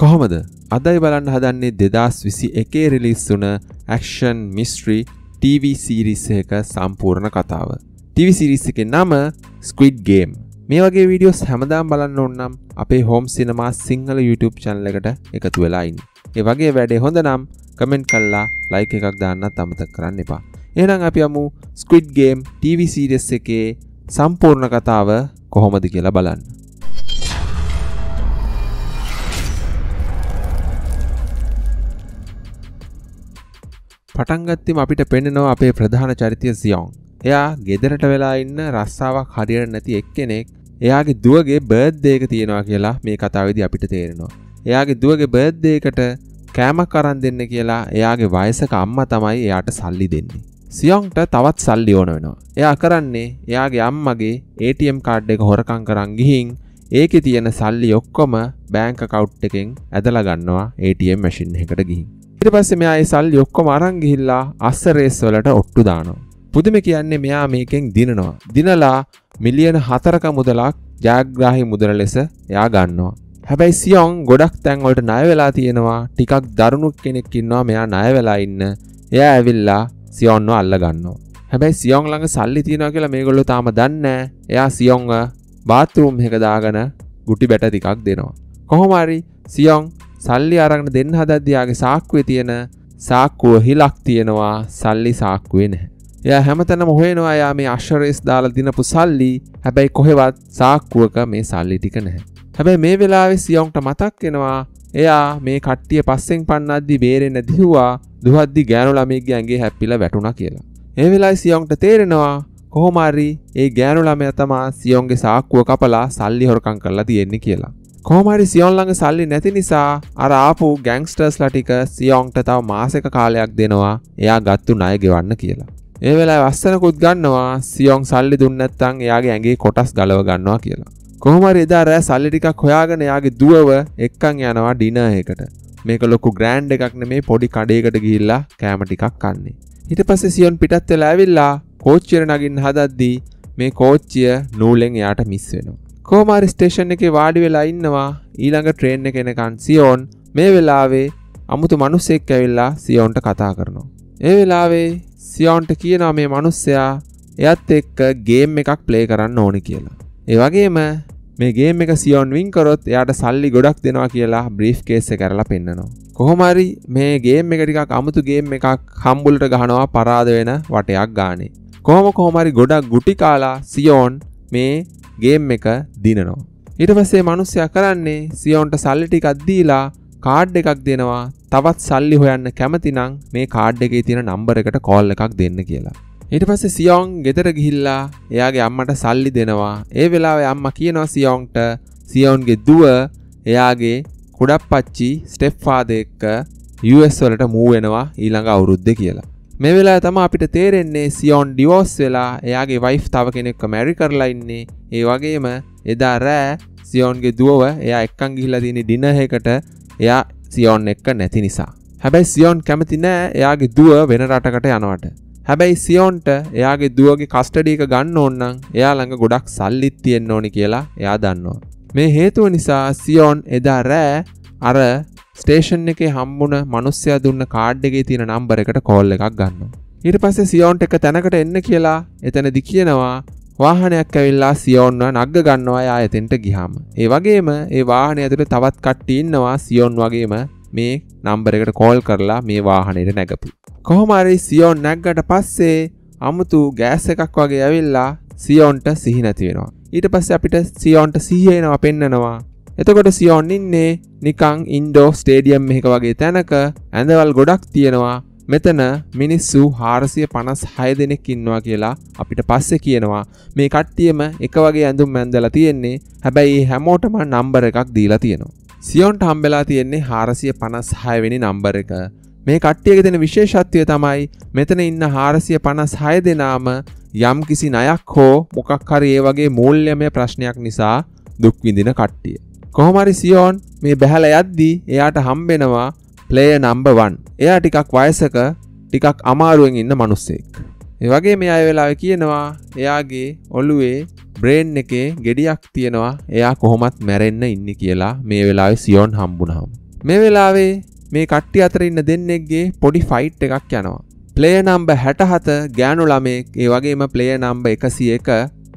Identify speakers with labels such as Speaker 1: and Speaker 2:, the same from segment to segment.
Speaker 1: කොහොමද අදයි බලන්න හදන්නේ දෙදස් විසි එකේ රිලිස් වුන ඇක්ෂන් මිස්ට්‍රී TV සීරිස් එක සම්පූර්ණ කතාව. TV සිරිස් එක නම ස්කවිඩ් ගේම් මේ වගේ වීඩියෝස් හැමදාම් බලන්න ඔන්නම් අපේ හෝම් සිනමා සිංහල YouTube චැනලකට එකතු වෙලායින්. ඒ වගේ වැඩේ හොඳ නම් කමෙන්ට් කල්ලා ලයික එකක් දාන්න තමත කරන්න එපා. එහනම් අපි අමු ස්කවිඩ් ගේම් TV සීරිස් එකේ සම්පූර්ණ කතාව කොහොමද කියලා බලන්න. පටන්ගත්තම අපිට පෙන්නනවා අපේ ප්‍රධාන චරිතය සියෝන් එයා ගෙදරට වෙලා ඉන්න රස්සාාවක් හරියට නැති එක්කෙනෙක් එයාගේ දුවගේ බර්ද්දේක තියෙනවා කියලා මේ කතාවවිදි අපිට තේරෙනවා එයාගේ දුවගේ බර්ද්දේකට කෑමක් කරන් දෙන්න කියලා එයාගේ වයසක අම්ම තමයි එයාට සල්ලි දෙන්නේ සියොන්ට තවත් සල්ලි ඕන වෙනවා. එයා කරන්නේ එයාගේ අම්මගේ ATM කාඩ් එක හොරකං කරන් ගිහින් ඒකෙ තියෙන සල්ලි ඔක්කොම බෑංක කවුට් එකෙන් ඇදලා ගන්නවා ATM මැෂින් එකට ගිහින්. ඉට පස්ස මෙයා සල්ලි ඔක්කොම අරං ගිහිල්ලා අස්සරේස් වලට ඔට්ටු දානවා. පුදුම කියන්නේ මෙයා මේකෙන් දිනනවා. දිනලා මිලියන හතරක මුදලක් ජාග්‍රාහි මුදල ලෙස යා ගන්නවා. හැබැයි සියෝන් ගොඩක් තැන්වලට නයවෙලා තියෙනවා ටිකක් දරුණු කෙනෙක් ඉන්නවා මෙයා නයවෙලා ඉන්න එය ඇවිල්ලා සියෝන්ව අල්ලගන්නවා. හැබැයි සියෝන් ළඟ සල්ලි තියෙනවා කියලා මේගොල්ලෝ තාම දන්නේ එයා සියෝන්ව බාත්රූම් එක දාගෙන ගුටි බැට ටිකක් දෙනවා. කොහොම හරි සියෝන් සල්ලි අරගෙන දෙන්න හදද්දී යාගේ සාක්කුවේ තියෙන සාක්කුව හිලක් තියෙනවා සල්ලි සාක්කුවේ නැහැ. එයා හැමතැනම හොයනවා යා මේ අශ්වරේස් දාලා දිනපු සල්ලි හැබැයි කොහෙවත් සාක්කුවක මේ සල්ලි ටික නැහැ. හැබැයි මේ වෙලාවේ සියොන්ට මතක් වෙනවා එයා මේ කට්ටිය පස්සෙන් පන්නද්දි බේරෙන්න දිහවා දුහද්දි ගෑනු ළමේගේ ඇගේ හැපිල වැටුණ කියලා. ඒ වෙලා සියොන්ට තේරෙනවා කොහොමරි ඒ ගෑනු ළමය තමා සියොන්ගේ සාක්කුව කපලා සල්ලි හොරකං කරලා තියෙන්නේ කියලා. කෝමරි සියොන්ලඟ සල්ලි නැති නිසා අර ආපු ගැංස්ටර්ස් ලටික සියෝන්ට තව මාසක කාලයක් දෙනවා එයා ගත්තු ණය ගෙවන්න කියලා. ඒ වෙලා වස්සනකුත් ගන්නවා සියෝන් සල්ලි දුන්නත්තං එයාගේ ඇගේ කොටස් ගලව ගන්නවා කියලා. කොහමරි එදා රෑ සල්ලිටිකක් හොයාගෙන යාගේ දුවව එක්කං යනවා ඩින එකට මේක ලොකු ග්‍රෑන්් එකක්න මේ පොඩි කඩේකට ගිල්ලා කෑමටිකක් කන්නේ. හිට පස සියොන් පිටත් වෙලා ඇවිල්ලා කෝච්චර නගින් හදද්දී මේ කෝච්චිය නූලෙන් එයාට මිස් වෙනවා. කෝමාරි ස්ටේෂන් එක වාඩි වෙලා ඉන්නවා ඊළඟ ට්‍රේන්න කෙනකන් සියෝන් මේ වෙලාවේ අමුතු මනුස්සෙක් ඇවිල්ලා සියෝන්ට කතා කරනවා. ඒ වෙලාවේ සියෝන්ට කියනවා මේ මනුස්සයා එයත් එක්ක ගේම් එකක් ප්ලේ කරන්න ඕනි කියලා. ඒ වගේම මේ ගේම් එක සියෝන් වින්කරොත් එයාට සල්ලි ගොඩක් දෙනවා කියලා බ්‍රීෆ් කේස කරලා පෙන්න්නනවා. කොහොමරි මේ ගේම් එක ටිකක් අමුතු ගේම් එකක් හම්බුලට ගහනවා පරාද වෙන වටයක් ගානේ. කොහොම කොහොමරි ගොඩක් ගුටි කාලා සියෝන් මේ ගේම් එක දිනනවා. ඊට පස්සේ මනුස්සයා කරන්නේ සියවන්ට සල්ලි ටිකක් දීලා කාඩ් එකක් දෙනවා තවත් සල්ලි හොයන්න කැමතිනම් මේ කාඩ් එකේ තියෙන නම්බර එකට කෝල් එකක් දෙන්න කියලා. ඊට පස්සේ සියෝන් ගෙදර ගිහිල්ලා එයාගේ අම්මට සල්ලි දෙනවා. ඒ වෙලාවේ අම්මා කියනවා සියෝන්ට සියෝන්ගේ දුව එයාගේ කුඩක් පච්චි ස්ටෙප්ෆාද එක්ක US වලට මූ වෙනවා ඊළඟ අවුරුද්ද කියලා. මේ වෙලා තම අපිට තේරෙන්නේ සියෝන් ඩිවෝස් වෙලා එයාගේ වයිෆ් තාව කෙනෙක්ක මැරි කරලයින්නේ ඒ වගේම එදා රෑ සියෝන්ගේ දුවව එයා එක්කං ගිහිලදින ඩිනහකට එයා සියෝන් එක්ක නැති නිසා හැබැයි සියෝන් කැමති නෑ එයාගේ දුව වෙන රටකට යනවට හැබැයි සියෝන්ට එයාගේ දුවගේ කස්ටඩීක ගන්න ඕන්නම් එයා ළඟ ගොඩක් සල්ලිත් තියෙන්න්න ඕනි කියලා එයා දන්නවා. මේ හේතුව නිසා සියෝන් එදා රෑ අර ස්ටේෂන් එකේ හම්බුන මනුස්්‍යයා දුන්න කාඩ්ඩගේ තියෙන නම්බර එකට කෝල් එකක් ගන්න. ඉට පස්සේ සියෝන්ට එක තැනකට එන්න කියලා එතනදි කියනවා වාහනයක් ඇවිල්ලා සියෝන්ව නග්ග ගන්නවා යා ඇතෙන්ට ගිහාම. ඒ වගේම ඒ වාහනය ඇතුළ තවත් කට්ටඉන්නවා සියොන් වගේම මේ නම්බරකට කෝල් කරලා මේ වාහනයට නැගපු. කොහොමරි සියෝන් නැග්ගට පස්සේ අමුතු ගෑස එකක් වගේ ඇවිල්ලා සියෝන්ට සිහිනැතිවෙනවා. ඊට පස්ස අපිට සියෝන්ට සිහියෙනවා පෙන්නනවා එතකොට සියෝන් ඉන්නේ නිකං ඉන්ඩෝ ස්ටේඩියම් මෙහක වගේ තැනක ඇඳවල් ගොඩක් තියෙනවා මෙතන මිනිස්සු හාරසිය පනස් හය දෙනෙක් ඉන්නවා කියලා අපිට පස්සෙ කියනවා මේ කට්ටියම එක වගේ ඇඳුම් මැන්දල තියෙන්නේ හැබැයි හැමෝටම නම්බර එකක් දීලා තියෙනවා සියෝන්ට හම්බෙලා තියෙන්නේ හාරසිය පනස් හයවෙනි නම්බර එක මේ කට්ටියක දෙන විශේෂත්වය තමයි මෙතන ඉන්න හාරසිය පනස් හය දෙනාම යම් කිසි නයක් හෝ මොකක් හරි ඒ වගේ මූල්‍යමය ප්‍රශ්නයක් නිසා දුක්විඳින කට්ටිය. කොහොමරි සියෝන් මේ බැහැල යද්දී එයාට හම්බෙනවා ප්ලේය නම්බවන් එයා ටිකක් වයසක ටිකක් අමාරුවෙන් ඉන්න මනුස්සෙක්. වගේ මේ අය වෙලාව කියනවා එයාගේ ඔලුවේ බ්‍රේන්් එකේ ගෙඩියක් තියෙනවා එයා කොහොමත් මැරෙන්න ඉන්න කියලා මේ වෙලාව සියෝන් හම්බුනහම්. මේ වෙලාවේ මේ කට්ටි අතර ඉන්න දෙන්නෙක්ගේ පොඩි ෆයිට් එකක් යනවා. ප්ලේ නම්බ හැටහත ගෑනු ළමෙක් ඒ වගේම ප්ලේ නම්බ එකසි එක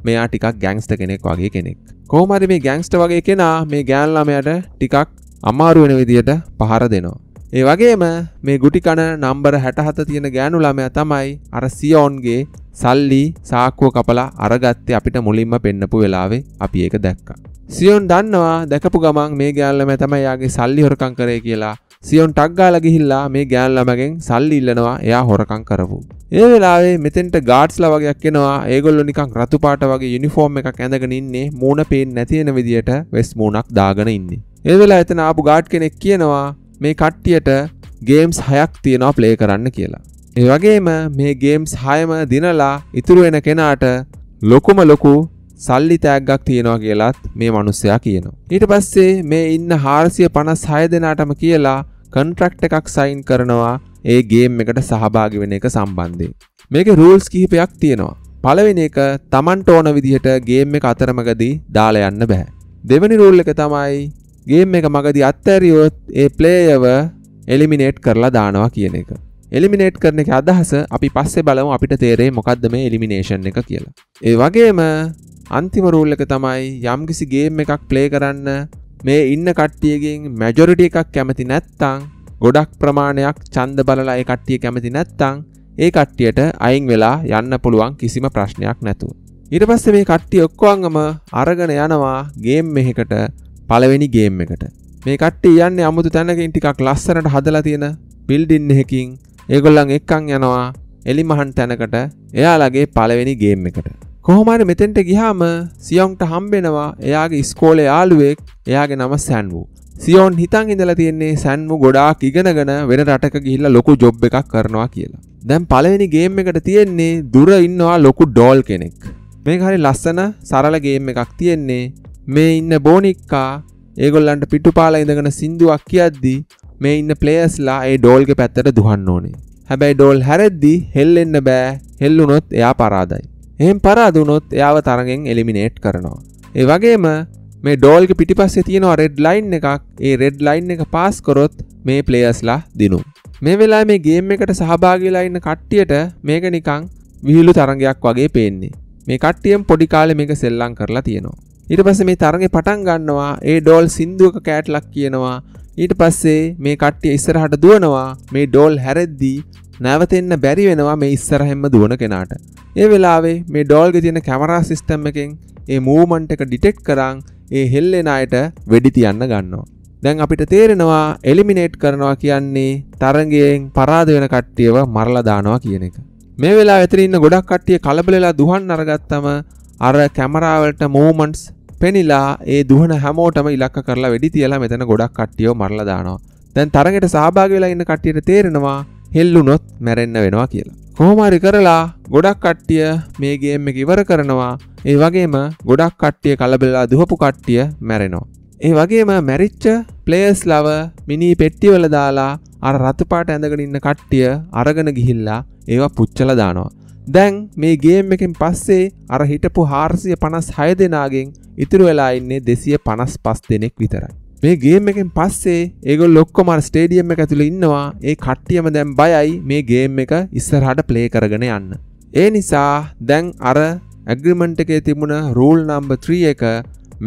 Speaker 1: මෙයා ටිකක් ගැංස්ට කෙනෙක් වගේ කෙනෙක් කෝමරි මේ ගැංස්ට වගේ කෙනා මේ ගෑන්ලමයට ටිකක් අමාරුවෙන විදියට පහර දෙනවා ඒ වගේම මේ ගුටිකන නම්බර හැටහත තියෙන ගෑනු ළමය තමයි අර සියෝන්ගේ සල්ලි සාක්කුව කපලා අරගත්තේ අපිට මුලින්ම පෙන්නපු වෙලාවේ අපි ඒක දැක්කා. සියොන් දන්නවා දැකපු ගමන් මේ ගෑල්ලම තමයි යාගේ සල්ලි හොරකං කරේ කියලා සියොන් ටක් ගාලා ගිහිල්ලා මේ ගෑන් ළමගෙන් සල්ලි ඉල්ලනවා එයා හොරකම් කරපු. ඒ වෙලාවේ මෙතෙන්ට ගාඩ්ස්ලා වගේක් එනවා ඒගොල්ලෝ නිකන් රතු පාට වගේ යුනිෆෝම් එකක් ඇඳගෙන ඉන්නේ මූණ පේන්නේ නැති වෙන විදියට වෙස් මූණක් දාගෙන ඉන්නේ. ඒ වෙලාව එතන ආපු ගාඩ් කෙනෙක් කියනවා මේ කට්ටියට ගේම්ස් හයක් තියෙනවා ප්ලේ කරන්න කියලා. ඒ වගේම මේ ගේම්ස් හයම දිනලා ඉතුරු වෙන කෙනාට ලොකුම ලොකු සල්ලි තෑග්ගක් තියෙනවා කියලත් මේ මනුස්සයා කියනවා. ඊට පස්සේ මේ ඉන්න හාරසිය පනස් හය දෙනාටම කියලා කන්ට්‍රක්ට එකක් සයින් කරනවා ඒ ගේම් එකට සහභාගි වෙන එක සම්බන්ධය. මේක රූල්ස් කිහිපයක් තියෙනවා. පළවෙෙන එක තමන්ට ඕන විදිහට ගේම් එක අතරමගදී දාල යන්න බැහැ. දෙවැනි රූල් එක තමයි ගේම් එක මගදි අත්තැරියොත් ඒ ප්ලේයව එලිමිනේට් කරලා දානවා කියන එක. එලිමිනේට් කරන එක අදහස අපි පස්සේ බලමු අපිට තේරේ මොකක්ද මේ එලිමිනේෂන් එක කියලා. ඒ වගේම අන්තිම රූල් එක තමයි යම්කිසි ගේම් එකක් ප්ලේ කරන්න මේ ඉන්න කට්ටියගෙන් මැජොරිට එකක් කැමති නැත්තං ගොඩක් ප්‍රමාණයක් චන්ද බලලා ඒ කට්ටිය කැමති නැත්තං ඒ කට්ටියට අයින් වෙලා යන්න පුළුවන් කිසිම ප්‍රශ්නයක් නැතු. ඉට පස්ස මේ කට්ටිය ඔක්කොංගම අරගෙන යනවා ගේම් මෙහෙකට පලවෙනි ගේම් එකට මේ කට්ටිය යන්න අමුතු තැනකින් ටිකක් ලස්සනට හදලා තියෙන පිල්ඩින් එහෙකින් ඒගොල්ලන් එක්කං යනවා එලි මහන් තැනකට එයාලගේ පලවෙනි ගේම් එකට කොහොමරි මෙතෙන්ට ගිහාම සියොන්ට හම්බෙනවා එයාගේ ස්කෝල යාලුවෙක් එයාගේ නම සැන් වූ සියෝන් හිතන් ඉඳලා තියෙන්නේ සැන්මු ගොඩාක් ඉගෙනගෙන වෙන රටක ගිහිල්ලා ලොකු ජොබ් එකක් කරනවා කියලා. දැන් පළවෙනි ගේම් එකට තියෙන්නේ දුර ඉන්නවා ලොකු ඩෝල් කෙනෙක්. මේක හරි ලස්සන සරල ගේම් එකක් තියෙන්නේ. මේ ඉන්න බෝනික්කා ඒගොල්ලන්ට පිටුපාලා ඉඳගෙන සින්දුවක් කියද්දි මේ ඉන්න ප්ලේයර්ස්ලා ඒ ඩෝල්ගේ පැත්තට දුවන්න ඕනේ. හැබැයි ඩෝල් හැරෙද්දි හෙල්ලෙන්න බෑ. හෙල්ලුනොත් එයා පරාදයි. එහම් පරාදුනොත් එයාව තරගෙන් එලිමිනේට් කරනවා. ඒ වගේම මේ ඩෝල්ග පිටිපස්ස තියෙනවා රෙඩ් ලයින් එකක් ඒ රෙඩ් ලයින් එක පාස් කොරොත් මේ පලේස්ලා දිනුම්. මේ වෙලා මේ ගේම් එකට සහභාගිලාඉන්න කට්ටියට මේක නිකං විහිලු තරගයක් වගේ පේන්නේ. මේ කට්ටියම් පොඩිකාල මේක සෙල්ලං කරලා තියෙනවා. ඊට පස්ස මේ තරගේ පටන් ගන්නවා ඒ ඩෝල් සින්දුවක කෑට්ලක් කියනවා ඊට පස්සේ මේ කට්ටිය ඉස්සරහට දුවනවා මේ ඩෝල් හැරෙද්දී නැවතෙන්න බැරි වෙනවා මේ ඉස්සරහෙම දුවන කෙනාට. ඒ වෙලාවේ මේ ඩෝල්ග තියෙන කැමරා සිස්ටම් එකෙන් ඒ මූමන්ට් එක ඩිටෙක්් කරං ඒ හෙල්ලෙන අයට වෙඩි තියන්න ගන්නවා. දැන් අපිට තේරෙනවා එලිමිනේට් කරනවා කියන්නේ තරගයෙන් පරාද වෙන කට්ටියව මරලා දානවා කියන එක. මේ වෙලා ඇතර ඉන්න ගොඩක් කට්ටිය කලබලලා දුහන් අරගත්තම අර කැමරාවලට මූමන්ට්ස් පෙනිලා ඒ දුහන හැමෝටම ඉලක්ක කරලා වැඩි තියලා මෙතන ගොඩක් කට්ටියෝ මරලා දානවා. දැන් තරගෙට සහභාගී වෙලා ඉන්න කට්ටියට තේරෙනවා හෙල්ලුනොත් මැරෙන්න්න වෙනවා කියලා. කොහොමරි කරලා ගොඩක් කට්ටිය මේගේම ඉවර කරනවා ඒ වගේම ගොඩක් කට්ටිය කලබෙලා දුහපු කට්ටිය මැරෙනවා. ඒ වගේම මැරිච්ච ප්ලේස් ලව මිනි පෙට්ටිවල දාලා අර රතුපාට ඇඳගෙන ඉන්න කට්ටිය අරගෙන ගිහිල්ලා ඒවා පුච්චල දානවා. දැන් මේ ගේම් එකෙන් පස්සේ අර හිටපු හාර්සිය පනස් හය දෙනාගෙන් ඉතුරු වෙලා ඉන්නේ දෙසිය පනස් පස් දෙනෙක් විතරයි. මේ ගේම එකෙන් පස්සේ ඒගොල් ලොක්කොමර ස්ටේඩියම් එක ඇතුළ ඉන්නවා ඒ කට්ටියම දැම් බයයි මේ ගේම් එක ඉස්සරහට ප්ලේ කරගෙන යන්න. ඒ නිසා දැන් අර ඇග්‍රිමෙන්ට් එකේ තිබුණ රූල් නම්බ 3 එක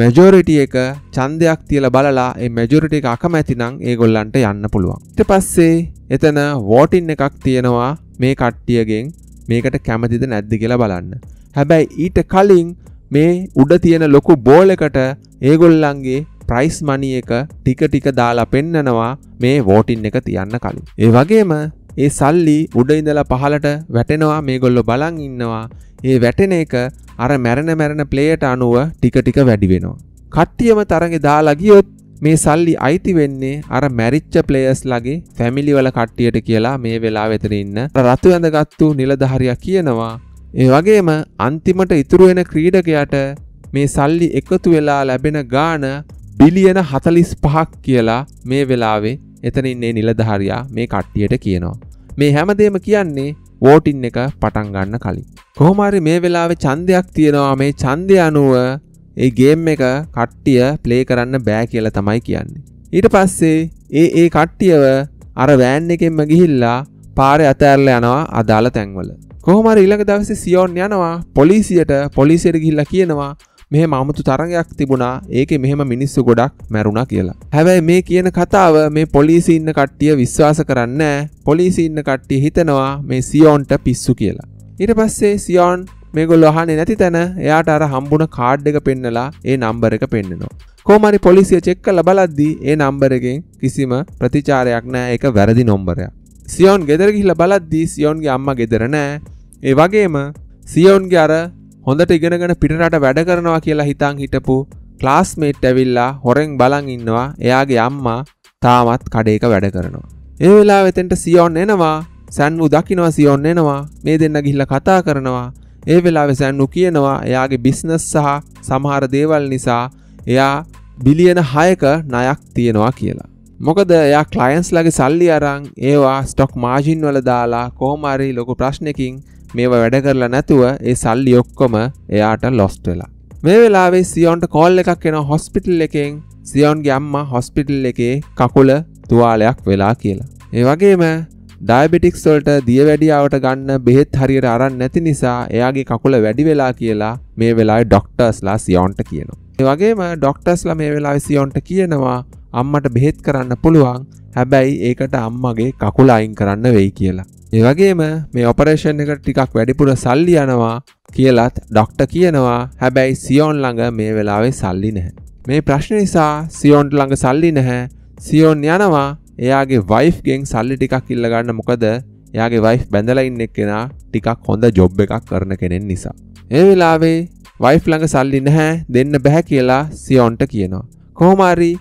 Speaker 1: මැජෝරිටි එක ඡන්දයක් තියලා බලලා ඒ මැජොරිටි එක අකමැති නම් ඒගොල්ලන්ට යන්න පුළුවන්. ඊට පස්සේ එතන වෝටින් එකක් තියෙනවා මේ කට්ටියගෙන් මේකට කැමතිද නැද්ද කියලා බලන්න. හැබැයි ඊට කලින් මේ උඩ තියෙන ලොකු බෝල් එකට ඒගොල්ලන්ගේ ප්‍රයිස් මනිය එක ටික ටික දාලා පෙන්නනවා මේ වෝටින් එක තියන්න කලින්. ඒ වගේම ඒ සල්ලි උඩ ඉඳලා පහලට වැටෙනවා මේ ගොල්ලො බලන් ඉන්නවා ඒ වැටෙන එක අර මැරණ මැරණ ප්ලේට අනුව ටික ටික වැඩි වෙනවා. කට්ටියම තරගෙ දාලගියොත් මේ සල්ලි අයිති වෙන්නේ අර මැරිච්ච ප්ලේයස් ලගේ ෆැමිලිවල කට්ටියට කියලා මේ වෙලා වෙතර ඉන්න රතු ඇඳගත්තු නිලධහරයක් කියනවා. ඒ වගේම අන්තිමට ඉතුරුවෙන ක්‍රීඩකයට මේ සල්ලි එකතු වෙලා ලැබෙන ගාන බිලියන හතලිස් පහක් කියලා මේ වෙලාවේ එතන ඉන්නේ නිලධහරයා මේ කට්ටියට කියනවා. මේ හැමදේම කියන්නේ වෝටින් එක පටන් ගන්න කලින්. කොහොමරි මේ වෙලාවේ චන්දයක් තියෙනවා මේ චන්දය අනුව ඒ ගේම් එක කට්ටිය ප්ලේ කරන්න බෑ කියලා තමයි කියන්නේ. ඊට පස්සේ ඒ ඒ කට්ටියව අර වෑන් එකෙන්ම ගිහිල්ලා පාර ඇතඇල්ල යනවා අදාළ තැන්වල. කොහොමර ඉළඟ දවස සියෝන් යනවා පොලිසියට පොලිසියට ගිල්ල කියනවා මෙහෙම අමුතු තරගයක් තිබුණා ඒක මෙහෙම මිනිස්සු ගොඩක් මැරුණා කියලා. හැබැයි මේ කියන කතාව මේ පොලිසි ඉන්න කට්ටිය විශ්වාස කරන්න පොලිසි ඉන්න කට්ටිය හිතනවා මේ සියෝන්ට පිස්සු කියලා. ඊට පස්සේ සියෝන් මේගොල්ල අහන්නේ නැති තැන එයාට අර හම්බුණ කාඩ් එක පෙන්නලා ඒ නම්බර එක පෙන්න්නනවා. කෝමරි පොලිසිය චෙක් කළ බලද්දී ඒ නම්බරගෙන් කිසිම ප්‍රතිචාරයක් නෑ එක වැරදි නොම්බරයක්. සියෝන් ගෙදර ගිහිල බලද්දී සියෝන්ගේ අම්ම ගෙදර නෑ ඒ වගේම සියෝන්ගේ අර හොඳට ඉගෙනගෙන පිටරට වැඩ කරනවා කියලා හිතන් හිටපු ක්ලාස්මේට් ඇවිල්ලා හොරෙන් බලන් ඉන්නවා එයාගේ අම්මා තාමත් කඩේක වැඩ කරනවා. ඒ වෙලා වෙතෙන්ට සියොන් එනවා සැන්වු දකිනවා සියොන් එනවා මේ දෙන්න ගිහිල්ල කතා කරනවා ඒ වෙලාවෙ සැන්නු කියනවා එයාගේ බිස්නස් සහ සමහර දේවල් නිසා එයා බිලියන හයක නයක් තියෙනවා කියලා. මොකද එයා ක්ලයින්ස් ලගේ සල්ලි අරං ඒවා ස්ටොක් මාජින් වල දාලා කෝමරි ලොකු ප්‍රශ්නකින් මේවා වැඩ කරලා නැතුව ඒ සල්ලි ඔක්කොම එයාට ලොස්ට වෙලා. මේ වෙලාවේ සියෝන්ට කෝල් එකක් එෙන හොස්පිටල් එකෙන් සියෝන්ගේ අම්මා හොස්පිටල් එකේ කකුල තුවාලයක් වෙලා කියලා. ඒ වගේම ඩයිබිටික්ස්වලට දියවැඩියාවට ගන්න බෙහෙත් හරියට අරන් නැති නිසා එයාගේ කකුල වැඩි වෙලා කියලා මේ වෙලා ඩොක්ටර්ස්ලා සියෝන්ට කියනවා. ඒ වගේම ඩොක්ටර්ස්ලා මේ වෙලා සියෝන්ට කියනවා අම්මට බෙහෙත් කරන්න පුළුවන් හැබැයි ඒකට අම්මගේ කකුල අයින් කරන්න වෙයි කියලා. ඒවගේම මේ ඔපරේෂන් එක ටිකක් වැඩිපුර සල්ලි යනවා කියලත් ඩොක්ට කියනවා හැබැයි සියෝන් ළඟ මේ වෙලාවේ සල්ලි නැහැ. මේ ප්‍රශ්න නිසා සියෝන්ට ළඟ සල්ලි නැහැ සියෝන් යනවා එයාගේ වයිෆ් ගෙන් සල්ලි ටිකක් ඉල්ලගන්න මොකද යාගේ වයිෆ් බැඳල ඉන්න එක්කෙනා ටිකක් හොඳ ජොබ් එකක් කරන කෙනෙන් නිසා. ඒ වෙලාවේ වයිෆ් ළඟ සල්ලි නැහැ දෙන්න බැහැ කියලා සියොන්ට කියනවා. කොහොමාරි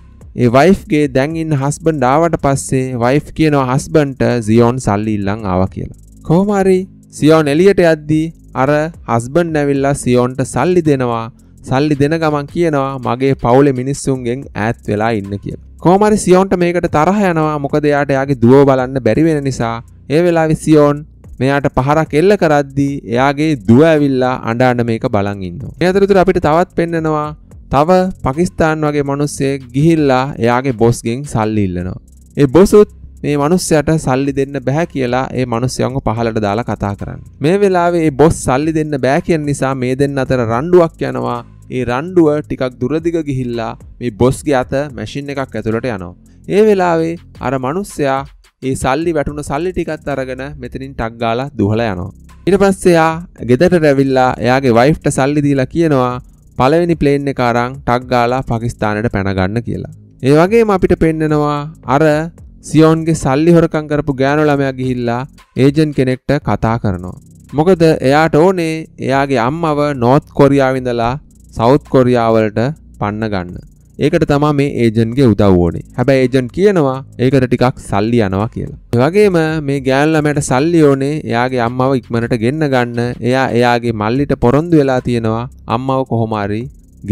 Speaker 1: ඒ වයිෆ්ගේ දැන් ඉන්න හස්බන් ඩාවට පස්සේ වයිෆ් කියනවා හස්බන්ට සියෝන් සල්ලි ඉල්ලං ආව කියලා. කෝමරි සියෝන් එලියට යද්දී අර හස්බන් නැවිල්ලා සියෝන්ට සල්ලි දෙනවා සල්ලි දෙන ගමන් කියනවා මගේ පවුල මිනිස්සුන්ගෙන් ඈත් වෙලා ඉන්න කියලා. කෝමරි සියෝන්ට මේකට තරහ යනවා මොකද එයාට එයාගේ දුව බලන්න බැරි වෙන නිසා ඒ වෙලාවේ සියෝන් මෙයාට පහරක් එල්ල කරද්දී එයාගේ දුව ඇවිල්ලා අඬ අඬ මේක බලන් ඉන්නවා. මේ අතරතුර අපිට තවත් පෙන්නනවා තව පකිස්තාන් වගේ මනුස්සේ ගිහිල්ලා එයාගේ බොස්ගෙන් සල්ලි ඉල්ලනවා. ඒ බොසුත් මේ මනුස්්‍යයට සල්ලි දෙන්න බැහැ කියලා ඒ මනුස්්‍යයංග පහලට දාලා කතා කරන්න. මේ වෙලාවේ බොස් සල්ලි දෙන්න බෑ කියෙන් නිසා මේ දෙන්න අතර රණ්ඩුවක් යනවා ඒ රණ්ඩුව ටිකක් දුරදිග ගිහිල්ලා මේ බොස්ගේ අත මැසින් එකක් ඇතුළට යනවා. ඒ වෙලාවේ අර මනුස්්‍යයා ඒ සල්ලි වැටුණු සල්ලි ටිකත් අරගෙන මෙතනින් ටක්ගාලා දුහල යනවා. ඉට පස්සයා ගෙදට රැවිල්ලා එයාගේ වයිෆ්ට සල්ලි දීලා කියනවා පළවෙනි ප්ලේන් එක අරන් ටක් ගාලා පකිස්ථානයට පැනගන්න කියලා. ඒ වගේම අපිට පෙන්නනවා අර සියෝන්ගේ සල්ලි හොරකම් කරපු ගෑනු ළමයා ගිහිල්ලා ඒජන් කෙනෙක්ට කතා කරනවා. මොකද එයාට ඕනේ එයාගේ අම්මව නෝත් කොරියාවිඳලා සෞත් කොරියාවලට පන්න ගන්න. ඒකට තමා මේ ඒජන්ගේ උදව් ඕනේ හැබැයි ඒජන් කියනවා ඒකට ටිකක් සල්ලි යනවා කියලා වගේම මේ ගෑල්ලමට සල්ලි ඕනේ එයාගේ අම්මව ඉක්මනට ගෙන්න්න ගන්න එයා එයාගේ මල්ලිට පොරොන්දු වෙලා තියෙනවා අම්මව කොහොමාරි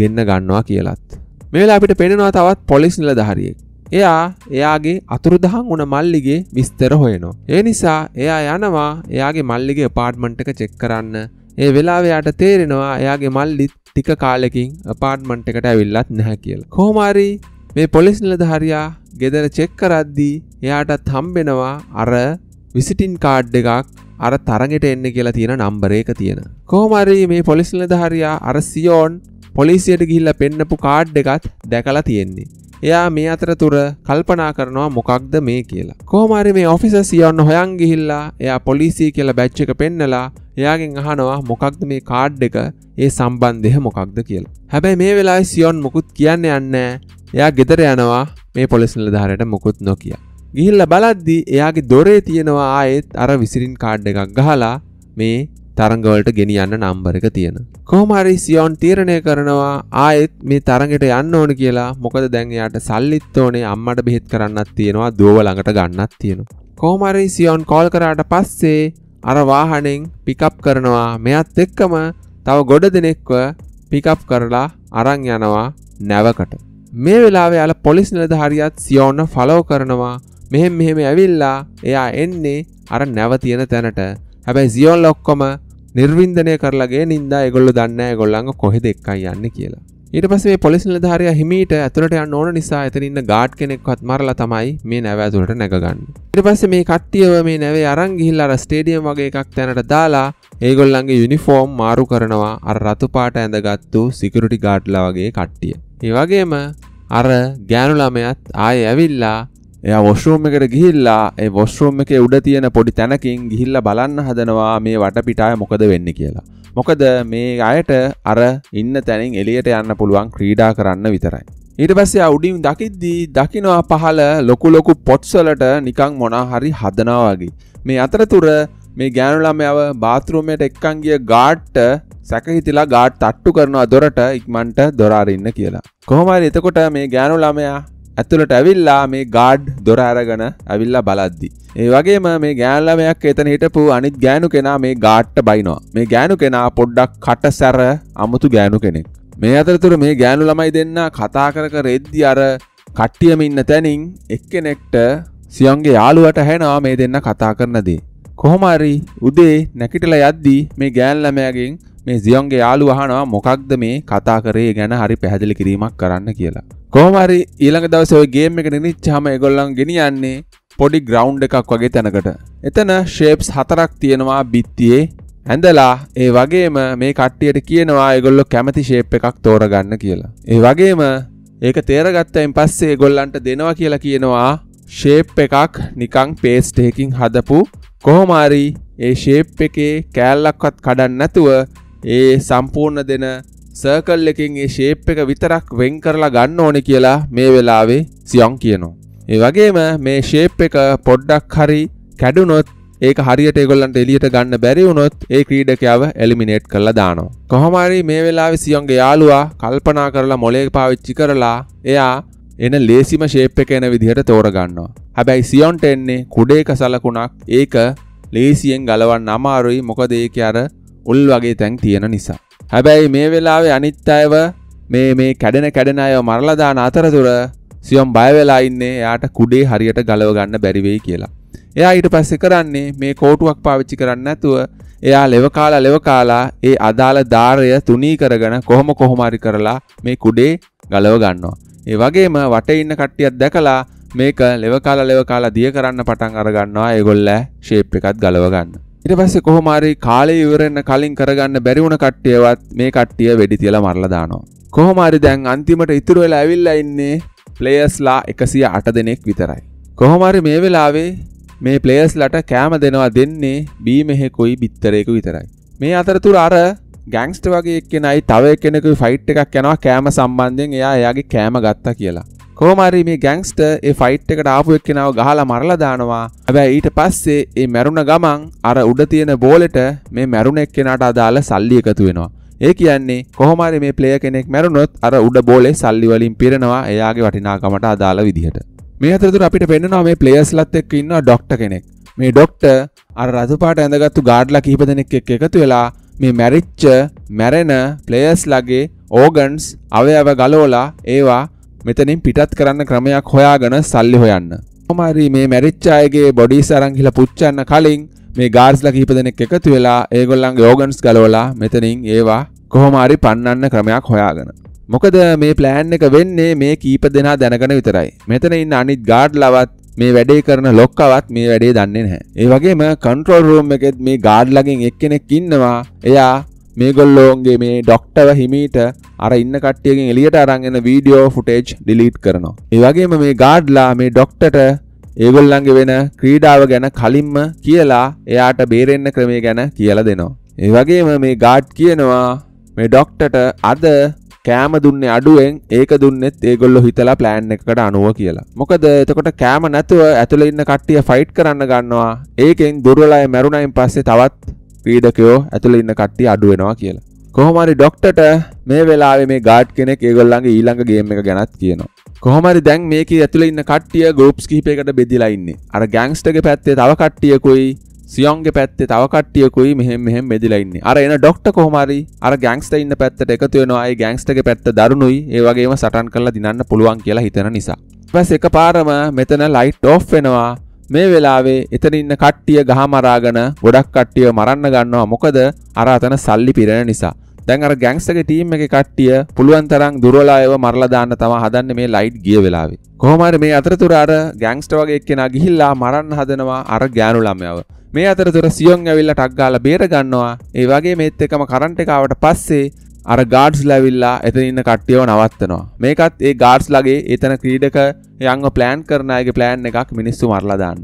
Speaker 1: ගෙන්න්න ගන්නවා කියලත් මේලා අපිට පෙනෙනවා තවත් පොලිස් නිලධහරියෙක් එයා එයාගේ අතුරුදහන් වුණ මල්ලිගේ විස්තර හොයනවා ඒ නිසා එයා යනවා එයාගේ මල්ලිගේ පාඩ්මන්ටක චෙක් කරන්න ඒ වෙලාව යාට තේරෙනවා එයාගේ මල්ලිත් ටික කාලෙකින් අපාර්ට්මන්ට් එකට ඇවිල්ලත් නැහැ කියලා. කොහොමාරි මේ පොලිස් නිලධාරියා ගෙදර චෙක් කරද්දී එයාටත් හම්බෙනවා අර විසිටින් කාඩ් එකක් අර තරගෙට එන්න කියලා තියෙන නම්බර එක තියෙන. කොහොමරි මේ පොලිස් නිලධාරියා අර සියෝන් පොලිසියට ගිහිල්ලා පෙන්නපු කාඩ් එකත් දැකලා තියෙන්නේ. එයා මේ අතරතුර කල්පනා කරනවා මොකක්ද මේ කියලා. කෝමරි මේ ඔෆිස සියවන්න හොයන් ගිහිල්ලා එයා පොලිසිය කියලා බැච්ච එක පෙන්නලා එයාගෙන් අහනවා මොකක්ද මේ කාඩ් එක ඒ සම්බන්ධය මොකක්ද කියලා. හැබැයි මේ වෙලා සියොන් මොකුත් කියන්න යන්න එයා ගෙදර යනවා මේ පොලිසිල ධාරයට මොකුත් නොකිය. ගිහිල්ල බලද්දි එයාගේ දොරේ තියෙනවා ආයෙත් අර විසිරින් කාඩ් එකක් ගහලා මේ තරඟවලට ගෙනියන්න නම්බර එක තියෙන. කොහමරි සියෝන් තීරණය කරනවා ආයෙත් මේ තරඟට යන්න ඕන කියලා මොකද දැන්යාට සල්ලිත් ඕනේ අම්මට බෙහෙත් කරන්නත් තියෙනවා දෝව ළඟට ගන්නත් තියෙනවා. කෝමරි සියෝන් කෝල් කරාට පස්සේ අර වාහනෙන් පිකප් කරනවා මෙයත් එක්කම තව ගොඩ දෙනෙක්ව පිකප් කරලා අරං යනවා නැවකට. මේ වෙලාවේ අල පොලිස් නිලධහරියත් සියෝන්න ෆලෝ කරනවා මෙහෙම මෙහෙම ඇවිල්ලා එයා එන්නේ අර නැව තියෙන තැනට හැබැයි සියෝන් ලොක්කොම නිර්වින්දනය කරලගේ නින්දා එගොල්ල දන්න ගොල්ලඟ කොහෙද එක්කයි යන්න කියලා ඊට පසේ පොලිසිල ධාරය හිමීට ඇතුළට යන්න ඕන නිසා එතනන්න ගාඩ් කෙනෙක්වත් මරලා තමයි මේ නැවඇතුළට නැගගන්න ඉට පස්ස මේ කට්ටියව මේ නැවේ අරංගිහිල්ලර ස්ටේඩියම් වගේ එකක් තැනට දාලා ඒගොල්ලන්ගේ යුනිෆෝර්ම් මාරු කරනවා අර රතුපාට ඇඳගත්තු සිකරුටි ගාඩ්ලා වගේ කට්ටිය ඒවගේම අර ගෑනුළමයත් ආය ඇවිල්ලා එයා වොස්රූම් එකට ගිහිල්ලා ඒ වොස්රූම් එක උඩ තියෙන පොඩි තැනකින් ගිහිල්ල බලන්න හදනවා මේ වට පිටාය මොකද වෙන්න කියලා. මොකද මේ අයට අර ඉන්න තැනින් එලියට යන්න පුළුවන් ක්‍රීඩා කරන්න විතරයි. ඊට පස්සේ අවුඩින් දකිද්දී දකිනවා පහල ලොකු ලොකු පොට්සලට නිකං මොනා හරි හදනවාගේ. මේ අතරතුර මේ ගෑනුලමයව බාතරුමයට එක්කන්ගිය ගාට්ට සැකහිතිලා ගාට් අට්ටු කරනවා දොරට ඉක්මන්ට දොරාරඉන්න කියලා. කොහොමරි එතකොට මේ ගෑනුලමයා ඇතුළට ඇවිල්ලා මේ ගාඩ් දොර අරගන ඇවිල්ලා බලද්දි. ඒ වගේම මේ ගෑල්ලමයක් එතන හිටපු අනිත් ගෑනු කෙනා මේ ගාට්ට බයිනවා. මේ ගෑනු කෙනා පොඩ්ඩක් කට සැර අමුතු ගෑනු කෙනෙක්. මේ අතරතුර මේ ගෑනු ළමයි දෙන්න කතා කර කර එද්දි අර කට්ටියම ඉන්න තැනින් එක්කෙනෙක්ට සියන්ගේ යාළුවට හැනවා මේ දෙන්න කතා කරන දේ. කොහොමරි උදේ නැකිටලා යද්දී මේ ගෑන්ලමයගෙන් මේ සියන්ගේ යාළු අහනවා මොකක්ද මේ කතා කරේ ගැන හරි පැහැදිලි කිරීමක් කරන්න කියලා. කොහමරි ඊළඟ දවස ඔය ගේම් එක නිනිච්චාම ඒගොල්ලන් ගෙනියන්නේ පොඩි ග්‍රවන්් එකක් වගේ තැනකට. එතන ශේප්ස් හතරක් තියෙනවා බිත්තියේ ඇඳලා ඒ වගේම මේ කට්ටියට කියනවා ඒගොල්ලො කැමති ශේප් එකක් තෝරගන්න කියලා. ඒ වගේම ඒක තේරගත්තයින් පස්සේ ගොල්ලන්ට දෙනවා කියලා කියනවා ශේප් එකක් නිකං පේස්ටේකින් හදපු කොහොමාරි ඒ ශේප් එකේ කෑල්ලක්වත් කඩන්න නැතුව ඒ සම්පූර්ණ දෙන සර්කල් එකින් ඒ ශේප් එක විතරක් වෙන් කරලා ගන්න ඕන කියලා මේ වෙලාවේ සියොන් කියනවා. ඒ වගේම මේ ශේප් එක පොඩ්ඩක් හරි කැඩුනොත් ඒක හරියට ඒගොල්ලන්ට එලියට ගන්න බැරි වුණොත් ඒ ක්‍රීඩකයාව එලිමිනේට් කරලා දානවා. කොහොමhari මේ වෙලාවේ සියොන්ගේ යාළුවා කල්පනා කරලා මොලේ පාවිච්චි කරලා එයා එන ලේසිම ශේප් එක එන විදිහට තෝරගන්නවා. හැබැයි සියොන්ට එන්නේ කුඩේක සලකුණක් ඒක ලේසියෙන් ගලවන්න අමාරුයි මොකද ඒක අර උල් වගේ තැන් තියෙන නිසා. හැබැයි මේ වෙලාවේ අනිත් අයව මේ මේ කැඩෙන කැඩෙන අය මරලදාන අතරතුර සියම් බයවෙලා ඉන්නේ යාට කුඩේ හරියට ගලව ගන්න බැරිවෙයි කියලා. එයා ඊට පස්සෙ කරන්නේ මේ කෝටුවක් පාවිච්චි කරන්න ඇතුව එයා ලෙවකාලා ලෙවකාලා ඒ අදාළ ධාරය තුනී කරගෙන කොහොම කොහොමරි කරලා මේ කුඩේ ගලව ගන්නවා. ඒ වගේම වට ඉන්න කට්ටියක් දැකලා මේක ලෙවකාලා ලෙවකාලා දිය කරන්න පටන් අරගන්නවා ඒගොල්ල ෂේප් එකත් ගලව ගන්න. ඉට පස්සේ කොහොමාරි කාලේ ඉවරෙන්න්න කලින් කරගන්න බැරිවුණ කට්ටියවත් මේ කට්ටිය වැඩි තියල මරලදානවා. කොහොමාරි දැන් අන්තිමට ඉතුරුවෙල ඇවිල්ල ඉන්නේ ප්ලේයස්ලා එකසිය අට දෙනෙක් විතරයි. කොහොමරි මේ වෙලාවේ මේ ප්ලේස් ලට කෑම දෙනවා දෙන්නේ බීමෙහෙකුයි බිත්තරයකු විතරයි. මේ අතරතුර අර ගැංස්ට වගේ කෙනයි තව කෙනෙකු ෆයිට් එකක් යනවා කෑම සම්බන්ධයෙන් එයා එයාගේ කෑම ගත්තා කියලා කෝමරි මේ ගැංස්ට ඒ ෆයිට් එකට ආපුුවක් කෙනාව ගහලා මරලා දානවා ඇබැ ඊට පස්සේ ඒ මැරුණ ගමන් අර උඩ තියෙන බෝලට මේ මැරුණ එක් කෙනට අදාළ සල්ලි එකතු වෙනවා ඒ කියන්නේ කොහොමරි මේ පලේ කෙනෙක් මැරුණොත් අර උඩ බෝලේ සල්ලිවලින් පිරෙනවා එයාගේ වටිනාකමට අදාළ විදිහට මේ අතරතුර අපිට පෙන්නවා මේ පලේස්ලත් එක් ඉන්න ඩොක්ට කෙනෙක් මේ ඩොක්ට අර රතුපාට ඇඳගත්තු ගාඩ්ලා කීප දෙනෙක් එක් එකතු වෙලා මේ මැරිච්ච මැරෙන පලේස් ලගේ ඕගන්ස් අවයව ගලෝලා ඒවා මෙතනින් පිටත් කරන්න ක්‍රමයක් හොයාගෙන සල්ලි හොයන්න. කොහොමරි මේ මැරිච්ච අයගේ බොඩීස් අරන් ගිහලා පුච්චන්න කලින් මේ ගාර්ස්ලා කීප දෙනෙක් එකතු වෙලා ඒගොල්ලන්ගේ ඕගන්ස් ගලවලා මෙතනින් ඒවා කොහොමරි පන්නන්න ක්‍රමයක් හොයාගෙන. මොකද මේ ප්ලෑන් එක වෙන්නේ මේ කීප දෙනා දැනගෙන විතරයි. මෙතන ඉන්න අනිත් ගාඩ් ලවත් මේ වැඩේ කරන ලොක්කවත් මේ වැඩේ දන්නේ නැහැ. ඒ වගේම කන්ට්‍රෝල් රූම් එකෙත් මේ ගාඩ් ලගෙන් එක්කෙනෙක් ඉන්නවා. එයා මේගොල්ලෝන්ගේ මේ ඩොක්ටව හිමීට අර ඉන්න කට්ටියගෙන් එලියට අරන්ගෙන වීඩියෝ ෆුටේජ් ඩිලීට් කරනවා. ඒ වගේම මේ ගාඩ්ලා මේ ඩොක්ටට ඒගොල්ලන්ගේ වෙන ක්‍රීඩාව ගැන කලින්ම කියලා එයාට බේරෙන්න ක්‍රමේ ගැන කියලා දෙනවා. ඒ වගේම මේ ගාඩ් කියනවා මේ ඩොක්ටට අද කෑම දුන්නේ අඩුවෙන් ඒක දුන්නෙත් ඒගොල්ලො හිතලා ප්ලෑන් එකකට අනුව කියලා. මොකද එතකොට කෑම නැතුව ඇතුළ ඉන්න කට්ටිය ෆයිට් කරන්න ගන්නවා ඒකෙන් දුරලාය මැරුණයින් පස්සේ තවත් පීඩකයෝ ඇතුළ ඉන්න කට්ටි අඩුවෙනවා කියලා. කොහොමරි ඩොක්ටට මේ වෙලාවේ මේ ගාඩ් කෙනෙක් ඒගොල්ලන්ගේ ඊළඟ ගේම් එක ගැනත් කියනවා. කොහොමරි දැන් මේක ඇතුළ ඉන්න කට්ටිය ගෝප්ස් කිහිපයකට බෙදිලා ඉන්නේ. අර ගෑන්ස්ටගේ පැත්තේ තව කට්ටියකුයි සියෝන්ගේ පැත්තේ තව කට්ටියකුයි මෙහෙම මෙහෙම බෙදිලා ඉන්නේ. අර එන ඩොක්ටර් කොහොමරි අර ගෑන්ග්ස්ටර් ඉන්න පැත්තට එකතු වෙනවා. ඒ ගෑන්ග්ස්ටර්ගේ පැත්ත දරුණුයි. ඒ වගේම සටන් කරලා දිනන්න පුළුවන් කියලා හිතන නිසා. ඊපස් එකපාරම මෙතන ලයිට් ඔෆ් වෙනවා. මේ වෙලාවේ එතන ඉන්න කට්ටිය ගහ මරාගෙන ගොඩක් කට්ටිය මරන්න ගන්නවා මොකද අර අතන සල්ලි පිරෙන නිසා. දැන් අර ගෑන්ග්ස්ගේ ටීම් එකේ කට්ටිය පුළුවන් තරම් දුර්වලව මරලා දාන්න තමයි හදන්නේ මේ ලයිට් ගිය වෙලාවේ. කොහොම හරි මේ අතරතුර අර ගෑන්ග්ස්ටර් වගේ එක්කෙනා ගිහිල්ලා මරන්න හදනවා අර ගෑනු ළමයාව. මේ අතරතුර සියොන් ඇවිල්ල ටක්ගාල බේරගන්නවා ඒවගේ මෙත් එකම කරන්ට එකවට පස්සේ අර ගාඩ්ස් ලැවිල්ලා එතන ඉන්න කට්ටියව නවත්තනවා මේකත් ඒ ගාඩ්ස් ලගේ එතන ක්‍රීඩක යංව ප්ලෑන් කරනයගේ ප්ලෑන් එකක් මිනිස්සු මරලදාන්න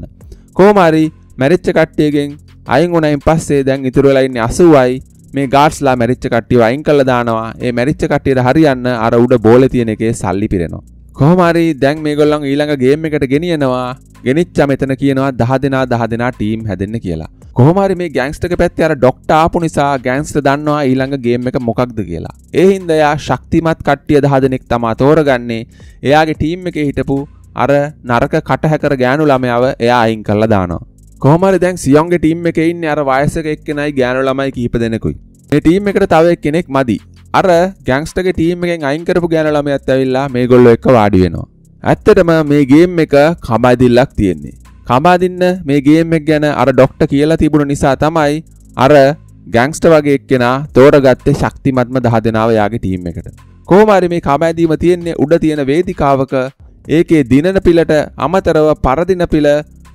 Speaker 1: කෝමරි මැරිච්ච කට්ටියගෙන් අයින් උනයින් පස්සේ දැන් ඉතුරලයින්න අසුවයි මේ ගාඩ්ස්ලා මැරිච්ච කට්ටිව අයින් කළ දානවා ඒ මැරිච්ච කට්ටියට හරියන්න අර උඩ බෝල තියෙන එකේ සල්ලි පිරෙනවා කොහමරි දැන් මේ ගොල්ලන් ඊළඟ ගේම් එකට ගෙනියනවා ගෙනනිච්ච මෙතන කියනවා දහ දෙනා දහ දෙනා ටීම් හැදෙන්න කියලා කොහමරි මේ ගෑන්ස්ටක පැත්ති අර ඩොක්ට ආපු නිසා ගෑන්ස්ට දන්නවා ඊළඟ ගේම් එක මොකක්ද කියලා ඒහින්ද එයා ශක්තිමත් කට්ටිය දහදනෙක් තමා තෝරගන්නේ එයාගේ ටීම් එක හිටපු අර නරක කටහැකර ගෑනු ළමයාව එයා අයින් කල්ලා දානවා කොහමරි දැන් සියෝන්ගේ ටීම් එක ඉන්න අර වයසක එක්කෙනයි ගෑනු ළමයි කීප දෙනෙකුයි. මේ ටීම් එකට තව එක්කෙනෙක් මදි. අර ගෑන්ස්ටර්ගේ ටීම් එකෙන් අයින් කරපු ගෑනු ළමයාත් ඇවිල්ලා මේගොල්ලෝ එක්ක වාඩි වෙනවා. ඇත්තටම මේ ගේම් එක කමයිදිල්ලක් තියෙන්නේ. කබාදින්න මේ ගේම් එක ගැන අර ඩොක්ට කියලා තිබුණ නිසා තමයි අර ගැංස්ට වගේ එක්කෙනා තෝරගත්තේ ශක්තිමත්ම දහ දෙනාව යාගේ ටීම් එකට. කොහොමරි මේ කමෑදීම තියෙන්නේ උඩ තියෙන වේදිකාවක ඒකේ දිනන පිලට අමතරව පරදින පිල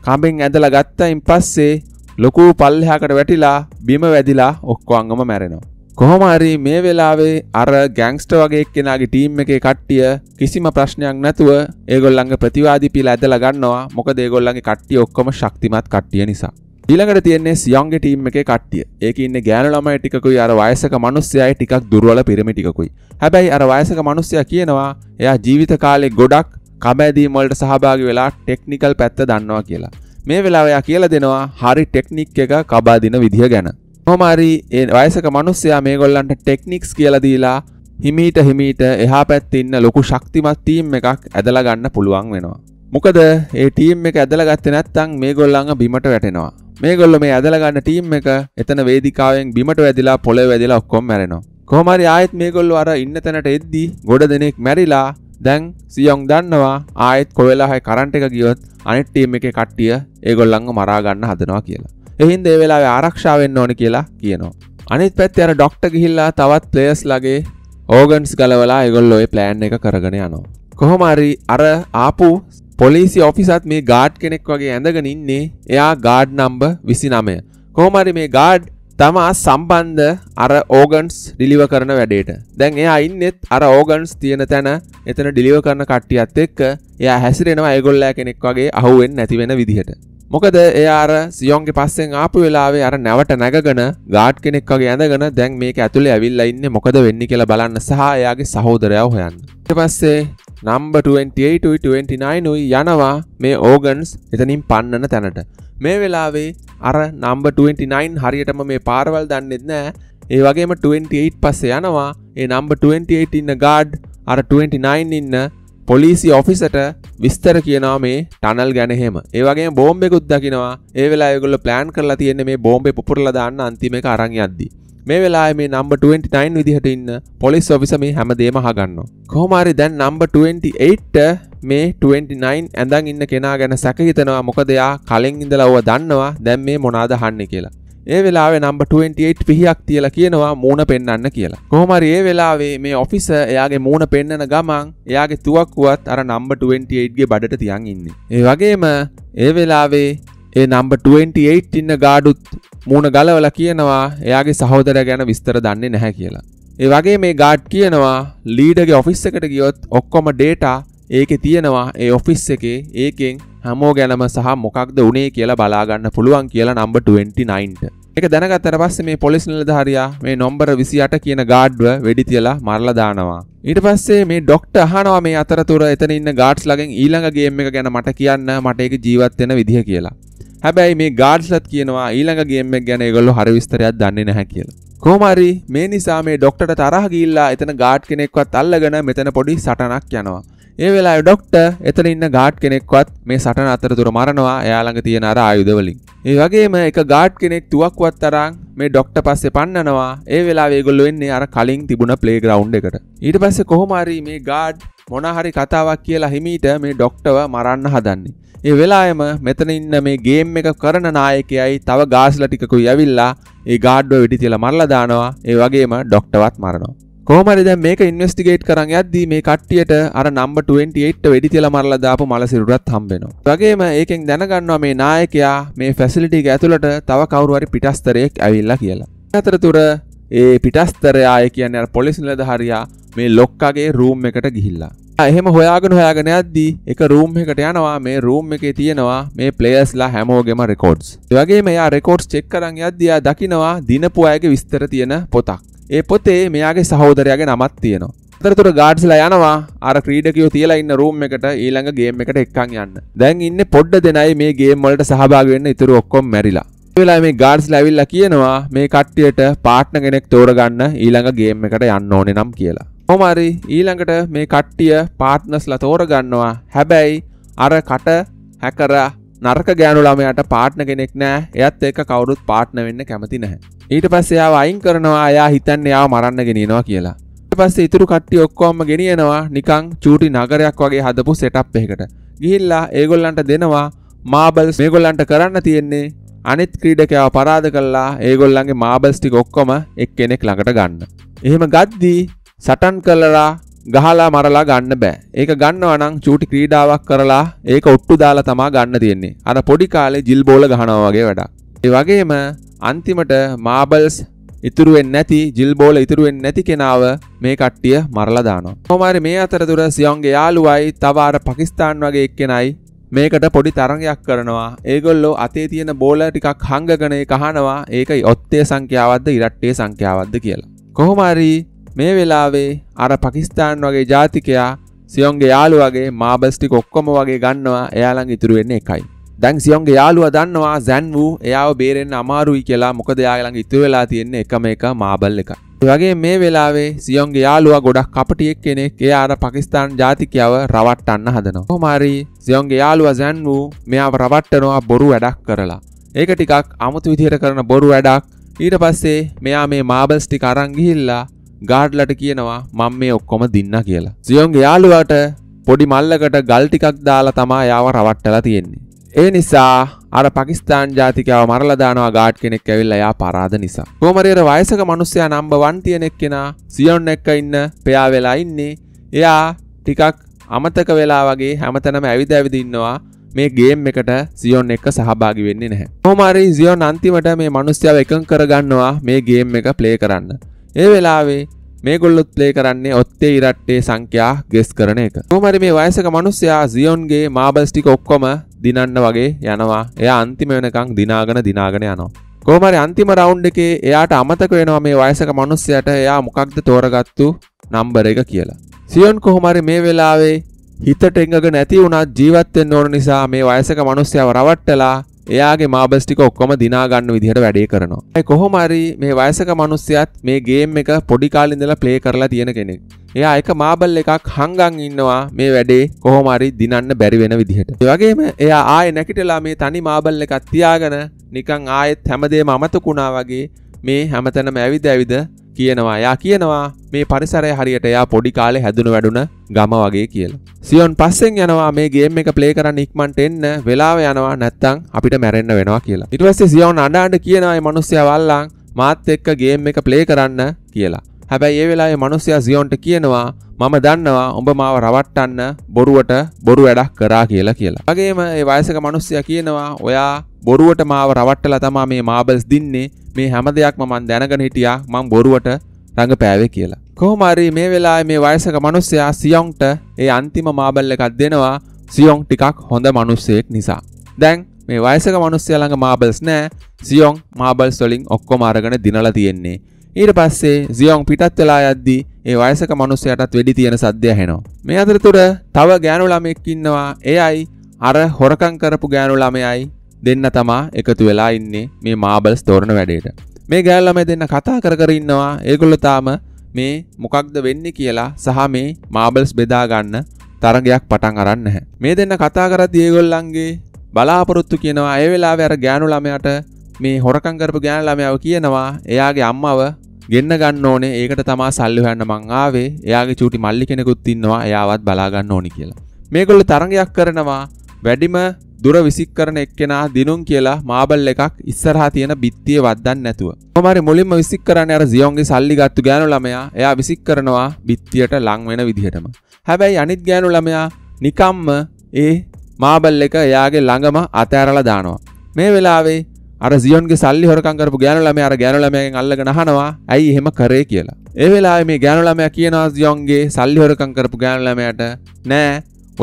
Speaker 1: කඹෙන් ඇඳලා ගත්තයින් පස්සේ ලොකු පල්ලෙහාකට වැටිලා බිම වැදිලා ඔක්කො අංගම මැරෙනවා. කොහොමරි මේ වෙලාවේ අර ගැංස්ට වගේ කෙනගේ ටීම් එක කට්ටිය කිසිම ප්‍රශ්නයක් නැතුව ඒගොල්ලඟ ප්‍රතිවාදිපිල ඇදල ගන්නවා මොක දේගොල්ලගේ කට්ටිය ඔක්කොම ශක්තිමත් කට්ටිය නිසා. ඊළඟට තියන්නේ සියන්ගේ ටීම් එක කට්ටිය ඒකඉන්න ගෑනුලමයි ටිකුයි අර වයසක මනුස්්‍යයයි ටිකක් දුරුවල පිරමිටිකුයි. හැබැයි අර වයසක මනුස්්‍යය කියනවා එයා ජීවිත කාලෙ ගොඩක් කමැදීමොල්ට සහභාගි වෙලා ටෙක්නිකල් පැත්ත දන්නවා කියලා. මේ වෙලාවයා කියල දෙනවා හරි ටෙක්නික් එක කබාදින විදිහ ගැන. හොමරි ඒ වයසක මනුස්සයා මේ ගොල්ලන්ට ටෙක්නික්ස් කියලදීලා හිමීට හිමීට එහා පැත්තින්න ලොකු ශක්තිමත් තීම් එකක් ඇදලා ගන්න පුළුවන් වෙනවා. මොකද ඒ ටීම් එක ඇදල ගත්ත නැත්තං මේ ගොල්ලඟ බිමට වැටෙනවා. මේ ගොල්ල මේ ඇදලගන්න ටීම් එක එතන වේදිකාවෙන් බිමට වැදිලා පොළ වැදිලා ඔක්කොම් මැරෙනවා. කොහමරි ආයත් මේ ගොල්ලු අර ඉන්න තැනට එද්දී ගොඩ දෙනෙක් මැරිලා දැන් සියොන් දන්නවා ආයෙත් කොවෙලාහයි කරන්ට එක ගියොත් අනිට්ටීම් එක කට්ටිය ඒගොල්ලංග මරාගන්න හදනවා කියලා. එහින් ඒ වෙලා ආරක්ෂාවෙන් ඕනි කියලා කියනවා අනිත් පැත් අර ඩොක්ට ගිහිල්ලා තවත් ප්ලේස් ලගේ ඕගන්ස් ගලවලා එගොල්ලොය ප්ලෑන් එක කරගෙන යනවා. කොහොමරි අර ආපු පොලිසි ඔෆිසත් මේ ගාඩ් කෙනෙක් වගේ ඇඳගෙන ඉන්නේ එයා ගාඩ් නම්බ විසි නමය. කොහොමරි මේ ගාඩ් තමා සම්බන්ධ අර ඕගන්ස් ඩිලිව කරන වැඩේට දැන් එයා ඉන්නෙත් අර ඕගන්ස් තියෙන තැන එතන ඩිලිව කරන කට්ටියත් එක්ක එයා හැසිරෙනවා ඒගොල්ලෑ කෙනෙක් වගේ අහුවෙන් නැතිවෙන විදිහට මොකද එයාර සියෝන්ගේ පස්සෙන් ආපු වෙලාවේ අර නැවට නැගගෙන ගාඩ් කෙනෙක් වගේ ඇඳගෙන දැන් මේක ඇතුළේ ඇවිල්ලා ඉන්නේ මොකද වෙන්නේ කියලා බලන්න සහ එයාගේ සහෝදරයව හොයන්න. ඊට පස්සේ number 2829 උයි යනවා මේ ඕගන්ස් එතනින් පන්නන තැනට. මේ වෙලාවේ අර number 29 හරියටම මේ පාරවල් දන්නෙත් නෑ. ඒ වගේම 28 පස්සේ යනවා. ඒ number 28 ඉන්න ගාඩ් අර 29 ඉන්න පොලිසි ඔෆිසට විස්තර කියනවා මේ ටනල් ගැනහෙම ඒවගේ බෝම්බෙකුත් දකිනවා ඒ වෙලා ගොල ප්ලෑන් කරලා තියෙන මේ බෝම්බෙ පුරල දාන්න අන්තිම එක අරං අද්දී මේ වෙලා මේ නම්බ 29 විදිහට ඉන්න පොලිස් ඔෆිස මේ හැමදේම හගන්න. කොහොමරි දැන් නම්බ 28 මේ 29 ඇඳන් ඉන්න කෙනා ගැන සැක හිතනවා මොකද යා කලින් ඉඳලා ඔව දන්නවා දැන් මේ මොනාද හන්නේ කියලා. ඒ වෙලාවේ නම්බ 28 පිහියක් තියලා කියනවා මූුණ පෙන්න්න කියලා කොහොමරි ඒ වෙලාවේ මේ ඔෆිස එයාගේ මූුණ පෙන්න්නන ගමන් එයාගේ තුවක්කුවත් අර නම්බ 28ගේ බඩට තියන් ඉන්න ඒ වගේම ඒ වෙලාවේ ඒ නම්බ 28 ඉන්න ගාඩුත් මූුණ ගලවල කියනවා එයාගේ සහෝදර ගැන විස්තර දන්නේ නැහැ කියලා. ඒ වගේ මේ ගාඩ් කියනවා ලීඩගේ ඔෆිස් එකට ගියොත් ඔක්කොම ඩේටා ඒක තියෙනවා ඒ ඔෆිස් එකේ ඒකෙන් හැමෝ ගැනම සහ මොකක්ද උනේ කියලා බලාගන්න පුළුවන් කියලා නම්බ 29ට එක දැනගත්තර පස්ස මේ පොලිස් නිලධාරයා මේ නොම්බර විසියට කියන ගාඩ්ව වෙඩි තියලා මරලා දානවා ඊට පස්සේ මේ ඩොක්ට අහනවා මේ අතරතුර එතන ඉන්න ගාඩ්ස් ලගෙන් ඊළඟ ගේම් එක ගැන මට කියන්න මට ඒක ජීවත් වෙන විදිහ කියලා හැබැයි මේ ගාඩ්ස්ලත් කියනවා ඊළඟ ගේම් එක ගැන ඒගොල්ලෝ හරි විස්තරයක් දන්නේ නැහැ කියලා කෝමරි මේ නිසා මේ ඩොක්ට තරහගිල්ලා එතන ගාඩ් කෙනෙක්වත් අල්ලගෙන මෙතන පොඩි සටනක් යනවා ඒ වෙලා ඩොක්ට එතන ඉන්න ගාඩ් කෙනෙක්වත් මේ සටන අතරතුර මරනවා එයාළඟ තියෙන අර ආයුධවලින් ඒ වගේම එක ගාඩ් කෙනෙක් තුවක්වත් තරං මේ ඩොක්ට පස්සේ පන්නනවා ඒ වෙලා වේගොල්ල වෙන්නේ අර කලින් තිබුණ ප්ලේ ග්‍රවන්් එකට ඊට පස්සේ කොහොමරි මේ ගාඩ් මොනහරි කතාවක් කියලා හිමීට මේ ඩොක්ටව මරන්න හදන්නේ. ඒ වෙලායම මෙතන ඉන්න මේ ගේම් එක කරන නායකයයි තව ගාස්ල ටිකකුයි ඇවිල්ලා ඒ ගාඩ්ඩුව වෙඩි තියලා මරලා දානවා. ඒ වගේම ඩොක්ටවත් මරනවා. කොහමරි දැන් මේක ඉන්වස්ටිගේට් කරන්න යද්දී මේ කට්ටියට අර නම්බර් 28 වෙඩි තියලා මරලා දාපු මලසිරුරත් හම්බෙනවා. වගේම ඒකෙන් දැනගන්නවා මේ නායකයා මේ ෆැසිලිටි එක ඇතුළට තව කවුරු හරි පිටස්තරයෙක් ඇවිල්ලා කියලා. අතරතුර ඒ පිටස්තරයාය කියන්න පොලිසි ලද හරයා මේ ලොක්කාගේ රූම් එකට ගිහිල්ලා එහෙම හොයාගෙන හොයාගෙන අද්දී එක රූම් එකට යනවා මේ රූම් එකේ තියෙනවා මේ ප්ලේයස්ලා හැමෝගෙම රෙකෝඩ්ස් වගේ මෙයා රෙකෝඩ්ස් චෙක් කරන් යද්දයා දකිනවා දිනපු අයගේ විස්තර තියෙන පොතක් ඒ පොතේ මෙයාගේ සහෝදරයාගේ නමත් තියෙනවා අතරතුර ගාඩ්ස්ලා යනවා අර ක්‍රීඩකයෝ තියලා ඉන්න රූම් එකට ඊළඟ ගේම් එකට එක්කන් යන්න. දැන් ඉන්නේ පොඩ්ඩ දෙනයි මේ ගේම් වලට සහභාගී වෙන්න ඉතුරු ඔක්කොම මැරිලා. වෙලා මේ ගාඩ්ස් ලැවිල්ලා කියනවා මේ කට්ටියට පාට්න කෙනෙක් තෝරගන්න ඊළඟ ගේම් එකට යන්න ඕනේ නම් කියලා. හොමරි ඊළඟට මේ කට්ටිය පාට්නස්ලා තෝරගන්නවා හැබැයි අර කට හැකර නරක ගෑනු ළමයට පාට්න කෙනෙක් නෑ එයත් ඒක කවුරුත් පාට්න වෙන්න කැමති නැහැ. ඊට පස්සේ යාව අයින් කරනවා යා හිතන්නේ යාව මරන්න ගෙනියනවා කියලා. ඊට පස්සේ ඉතුරු කට්ටිය ඔක්කොම ගෙනියනවා නිකන් චූටි නගරයක් වගේ හදපු සෙටප් එකකට. ගිහිල්ලා ඒගොල්ලන්ට දෙනවා මාබල්ස් මේගොල්ලන්ට කරන්න තියෙන්නේ අනිත් ක්‍රීඩකයාව පරාධ කල්ලා ඒගොල්ලන්ගේ මාබල්ස් ටික ඔක්කොම එක්කෙනෙක් ළඟට ගන්න. එහෙම ගද්දී සටන් කලලා ගහලා මරලා ගන්න බෑ. ඒක ගන්නවා නම් චූටි ක්‍රීඩාවක් කරලා ඒක ඔට්ටු දාලා තමා ගන්න තියෙන්නේ. අර පොඩි කාලේ ජිල් බෝල ගහනවා වගේ වැඩක්. ඒ වගේම අන්තිමට මාබල්ස් ඉතුරු වෙන්නේ නැති ජිල් බෝල ඉතුරු වෙන්නේ නැති කෙනාව මේ කට්ටිය මරලා දානවා. කොහොම හරි මේ අතරතුර සියොන්ගේ යාළුවයි තව අර පාකිස්තාන් වගේ එක්කෙනයි මේකට පොඩි තරගයක් කරනවා ඒගොල්ලෝ අතේ තියෙන බෝල ටිකක් හංගගනය කහනවා ඒකයි ඔත්තේ සංඛ්‍යාවද්ද ඉරට්ටේ සංඛ්‍යාවද්ද කියලා. කොහොමරි මේ වෙලාවේ අර පකිස්ාන් වගේ ජාතිකයා සියොන්ගේ යාලු වගේ මාබස්ටි කොක්කොම වගේ ගන්නවා එයාලං ඉතුරුවෙන්න එකයි. දැන් සියොන්ගේ යාලුව දන්නවා සැන් වූ එයාව බේරෙන් අමාරුයි කියලා මොකද යාලං ඉතුරවෙලා තියෙන්නේ එකම එක මාබල් එකයි. වගේ මේ වෙලාවේ සියෝන්ගේ යාලුවා ගොඩක් කපටියෙක් කෙනෙක් ඒ අර පකිස්ාන් ජාතිකයාව රවට්ටන්න හදනවා. හොමරි සියෝන්ගේ යාලුවා සැන් වූ මෙයාව රවට්ටනවා බොරු වැඩක් කරලා. ඒක ටිකක් අමුතු විදිහට කරන බොරු වැඩක් ඊට පස්සේ මෙයා මේ මාබල්ස් ටික අරන් ගිහිල්ලා ගාඩ්ලට කියනවා මම මේ ඔක්කොම දෙන්න කියලා. සියෝන්ගේ යාලුවාට පොඩි මල්ලකට ගල් ටිකක් දාලා තමා යාව රවට්ටලා තියෙන්නේ. ඒ නිසා අර පකිස්ාන් ජාතිකව මරලදානවා ගාඩ් කෙනෙක් ඇවිල්ල එයා පරාද නිසා. කෝමරයට වයසක මනුස්සය නම්බ වන් තියෙනෙක් කෙන සියොන් එක්ක ඉන්න පයා වෙලා ඉන්නේ එයා ටිකක් අමතක වෙලා වගේ හැමතනම ඇවිද ඇවිදින්නවා මේ ගේම් එකට සියොන් එක සහභාගි වෙන්නේ නැහැ. හෝමරි සියොන් අන්තිමට මේ මනුස්්‍යාව එකං කරගන්නවා මේ ගේම් එක ප්ලේ කරන්න. ඒ වෙලාවේ මේ ගොල්ලොත් ප්ලේ කරන්නේ ඔත්තේ ඉරට්ටේ සංඛ්‍යා ගෙස් කරන එක. හෝමරි මේ වයසක මනුස්්‍යයා සියොන්ගේ මාබල්ස්ටික ඔක්කොම දිනන්න වගේ යනවා එයා අන්තිම වෙනකං දිනාගෙන දිනාගෙන යනවා. කෝමරි අන්තිම රවුන්් එකේ එයාට අමතක වෙනවා මේ වයසක මනුස්සයට එයා මොකක්ද තෝරගත්තු නම්බර එක කියලා. සියොන් කොහොමරි මේ වෙලාවේ හිතට එඟගෙන නැති වුණත් ජීවත්වෙන්න ඕන නිසා මේ වයසක මනුස්සයව රවට්ටලා එයාගේ මාබස්ටික ඔක්කොම දිනාගන්න විදිහට වැඩේ කරනවා. කොහොමරි මේ වයසක මනුස්්‍යයත් මේ ගේම් එක පොඩිකාලින්දලා ප්ලේ කරලා තියෙන කෙනෙක්. එයා එක මාබල් එකක් හංගන් ඉන්නවා මේ වැඩේ කොහොමරි දිනන්න බැරි වෙන විදිහට. වගේම එයා ආය නැකිටලා මේ තනි මාබල් එකත් තියාගෙන නිකං ආයෙත් හැමදේ මමතකුණා වගේ මේ හැමතැනම ඇවිද ඇවිද කියනවා යා කියනවා මේ පරිසරය හරියට යා පොඩි කාලේ හැදුන වැඩුන ගම වගේ කියලා. සියොන් පස්සෙන් යනවා මේ ගේම් එක ප්ලේ කරන්න ඉක්මන්ට එන්න වෙලාව යනවා නැත්තම් අපිට මැරෙන්න වෙනවා කියලා. ඊට පස්සේ සියොන් අඬ අඬ කියනවා මේ මිනිස්සයා වල්ලන් මාත් එක්ක ගේම් එක ප්ලේ කරන්න කියලා. හැබැයි ඒ වෙලාවේ මිනිස්සයා සියොන්ට කියනවා මම දන්නවා ඔබ මාව රවට්ටන්න බොරුවට බොරු වැඩක් කරා කියලා කියලා. වගේම ඒ වයසක මිනිස්සයා කියනවා ඔයා බොරුවට මාව රවට්ටලා තමා මේ මාබල්ස් දින්නේ මේ හැම දෙයක්ම මම දැනගෙන හිටියා මම බොරුවට රඟපෑවේ කියලා. කොහොම හරි මේ වෙලාවේ මේ වයසක මිනිස්සයා සියොන්ට ඒ අන්තිම මාබල් එකක් දෙනවා සියොන් ටිකක් හොඳ මිනිස්සෙක් නිසා. දැන් මේ වයසක මිනිස්සයා ළඟ මාබල්ස් නැහැ. සියොන් මාබල්ස් වලින් ඔක්කොම අරගෙන දිනලා තියෙන්නේ. ඊට පස්සේ සියෝන් පිටත් වෙලා යද්දි ඒ වයසක මනුස්සයටත් වෙඩි තියෙන සද්‍යය හෙනවා. මේ අතරතුර තව ගෑනු ළමෙක් ඉන්නවා එයයි අර හොරකං කරපු ගෑනු ළමයයි දෙන්න තමා එකතු වෙලා ඉන්නේ මේ මාබල්ස් තෝරන වැඩේට. මේ ගෑල්ලම දෙන්න කතා කර කර ඉන්නවා ඒගොල්ලෝ තාම මේ මොකක්ද වෙන්නේ කියලා සහ මේ මාබල්ස් බෙදා ගන්න තරගයක් පටන් අරන්න හැ. මේ දෙන්න කතා කරත් ඒගොල්ලන්ගේ බලාපොරොත්තු කියනවා ඒ වෙලා වැර ගෑනු ළමයට මේ හොරකංකරපු ගෑන ළමයාව කියනවා එයාගේ අම්මව ගෙන්න්න ගන්න ඕනේ ඒකට තමා සල්ලි හන්න මංආාවේ එයාගේ චුටි මල්ලි කෙනෙකුත් ඉන්නවා එයාවත් බලාගන්න ඕනි කියලා මේගොල්ල තරගයක් කරනවා වැඩිම දුර විසික් කරන එක්කෙනා දිනුම් කියලා මාබල් එකක් ඉස්සරහා තියෙන බිත්තිය වදන්න නැතුව මරි මුලින්ම විසික් කරන්න අර සියෝන්ගේ සල්ලි ගත්තු ගෑනු ළමයා එයා විසික් කරනවා බිත්තියට ලංවෙන විදිහටම හැබැයි අනිත් ගෑනු ළමයා නිකම්ම ඒ මාබල් එක එයාගේ ළඟම අතෑරල දානවා මේ වෙලාවේ අර සියන්ගේ සල්ලි හොරකං කරපු ගෑනුලම අර ගෑනුලමයෙන් අල්ලගෙන අහනවා ඇයි එහෙම කරේ කියලා. ඒ වෙලාවේ මේ ගෑනුලමයා කියනවා සියන්ගේ සල්ලි හොරකං කරපු ගෑනුලමයාට නෑ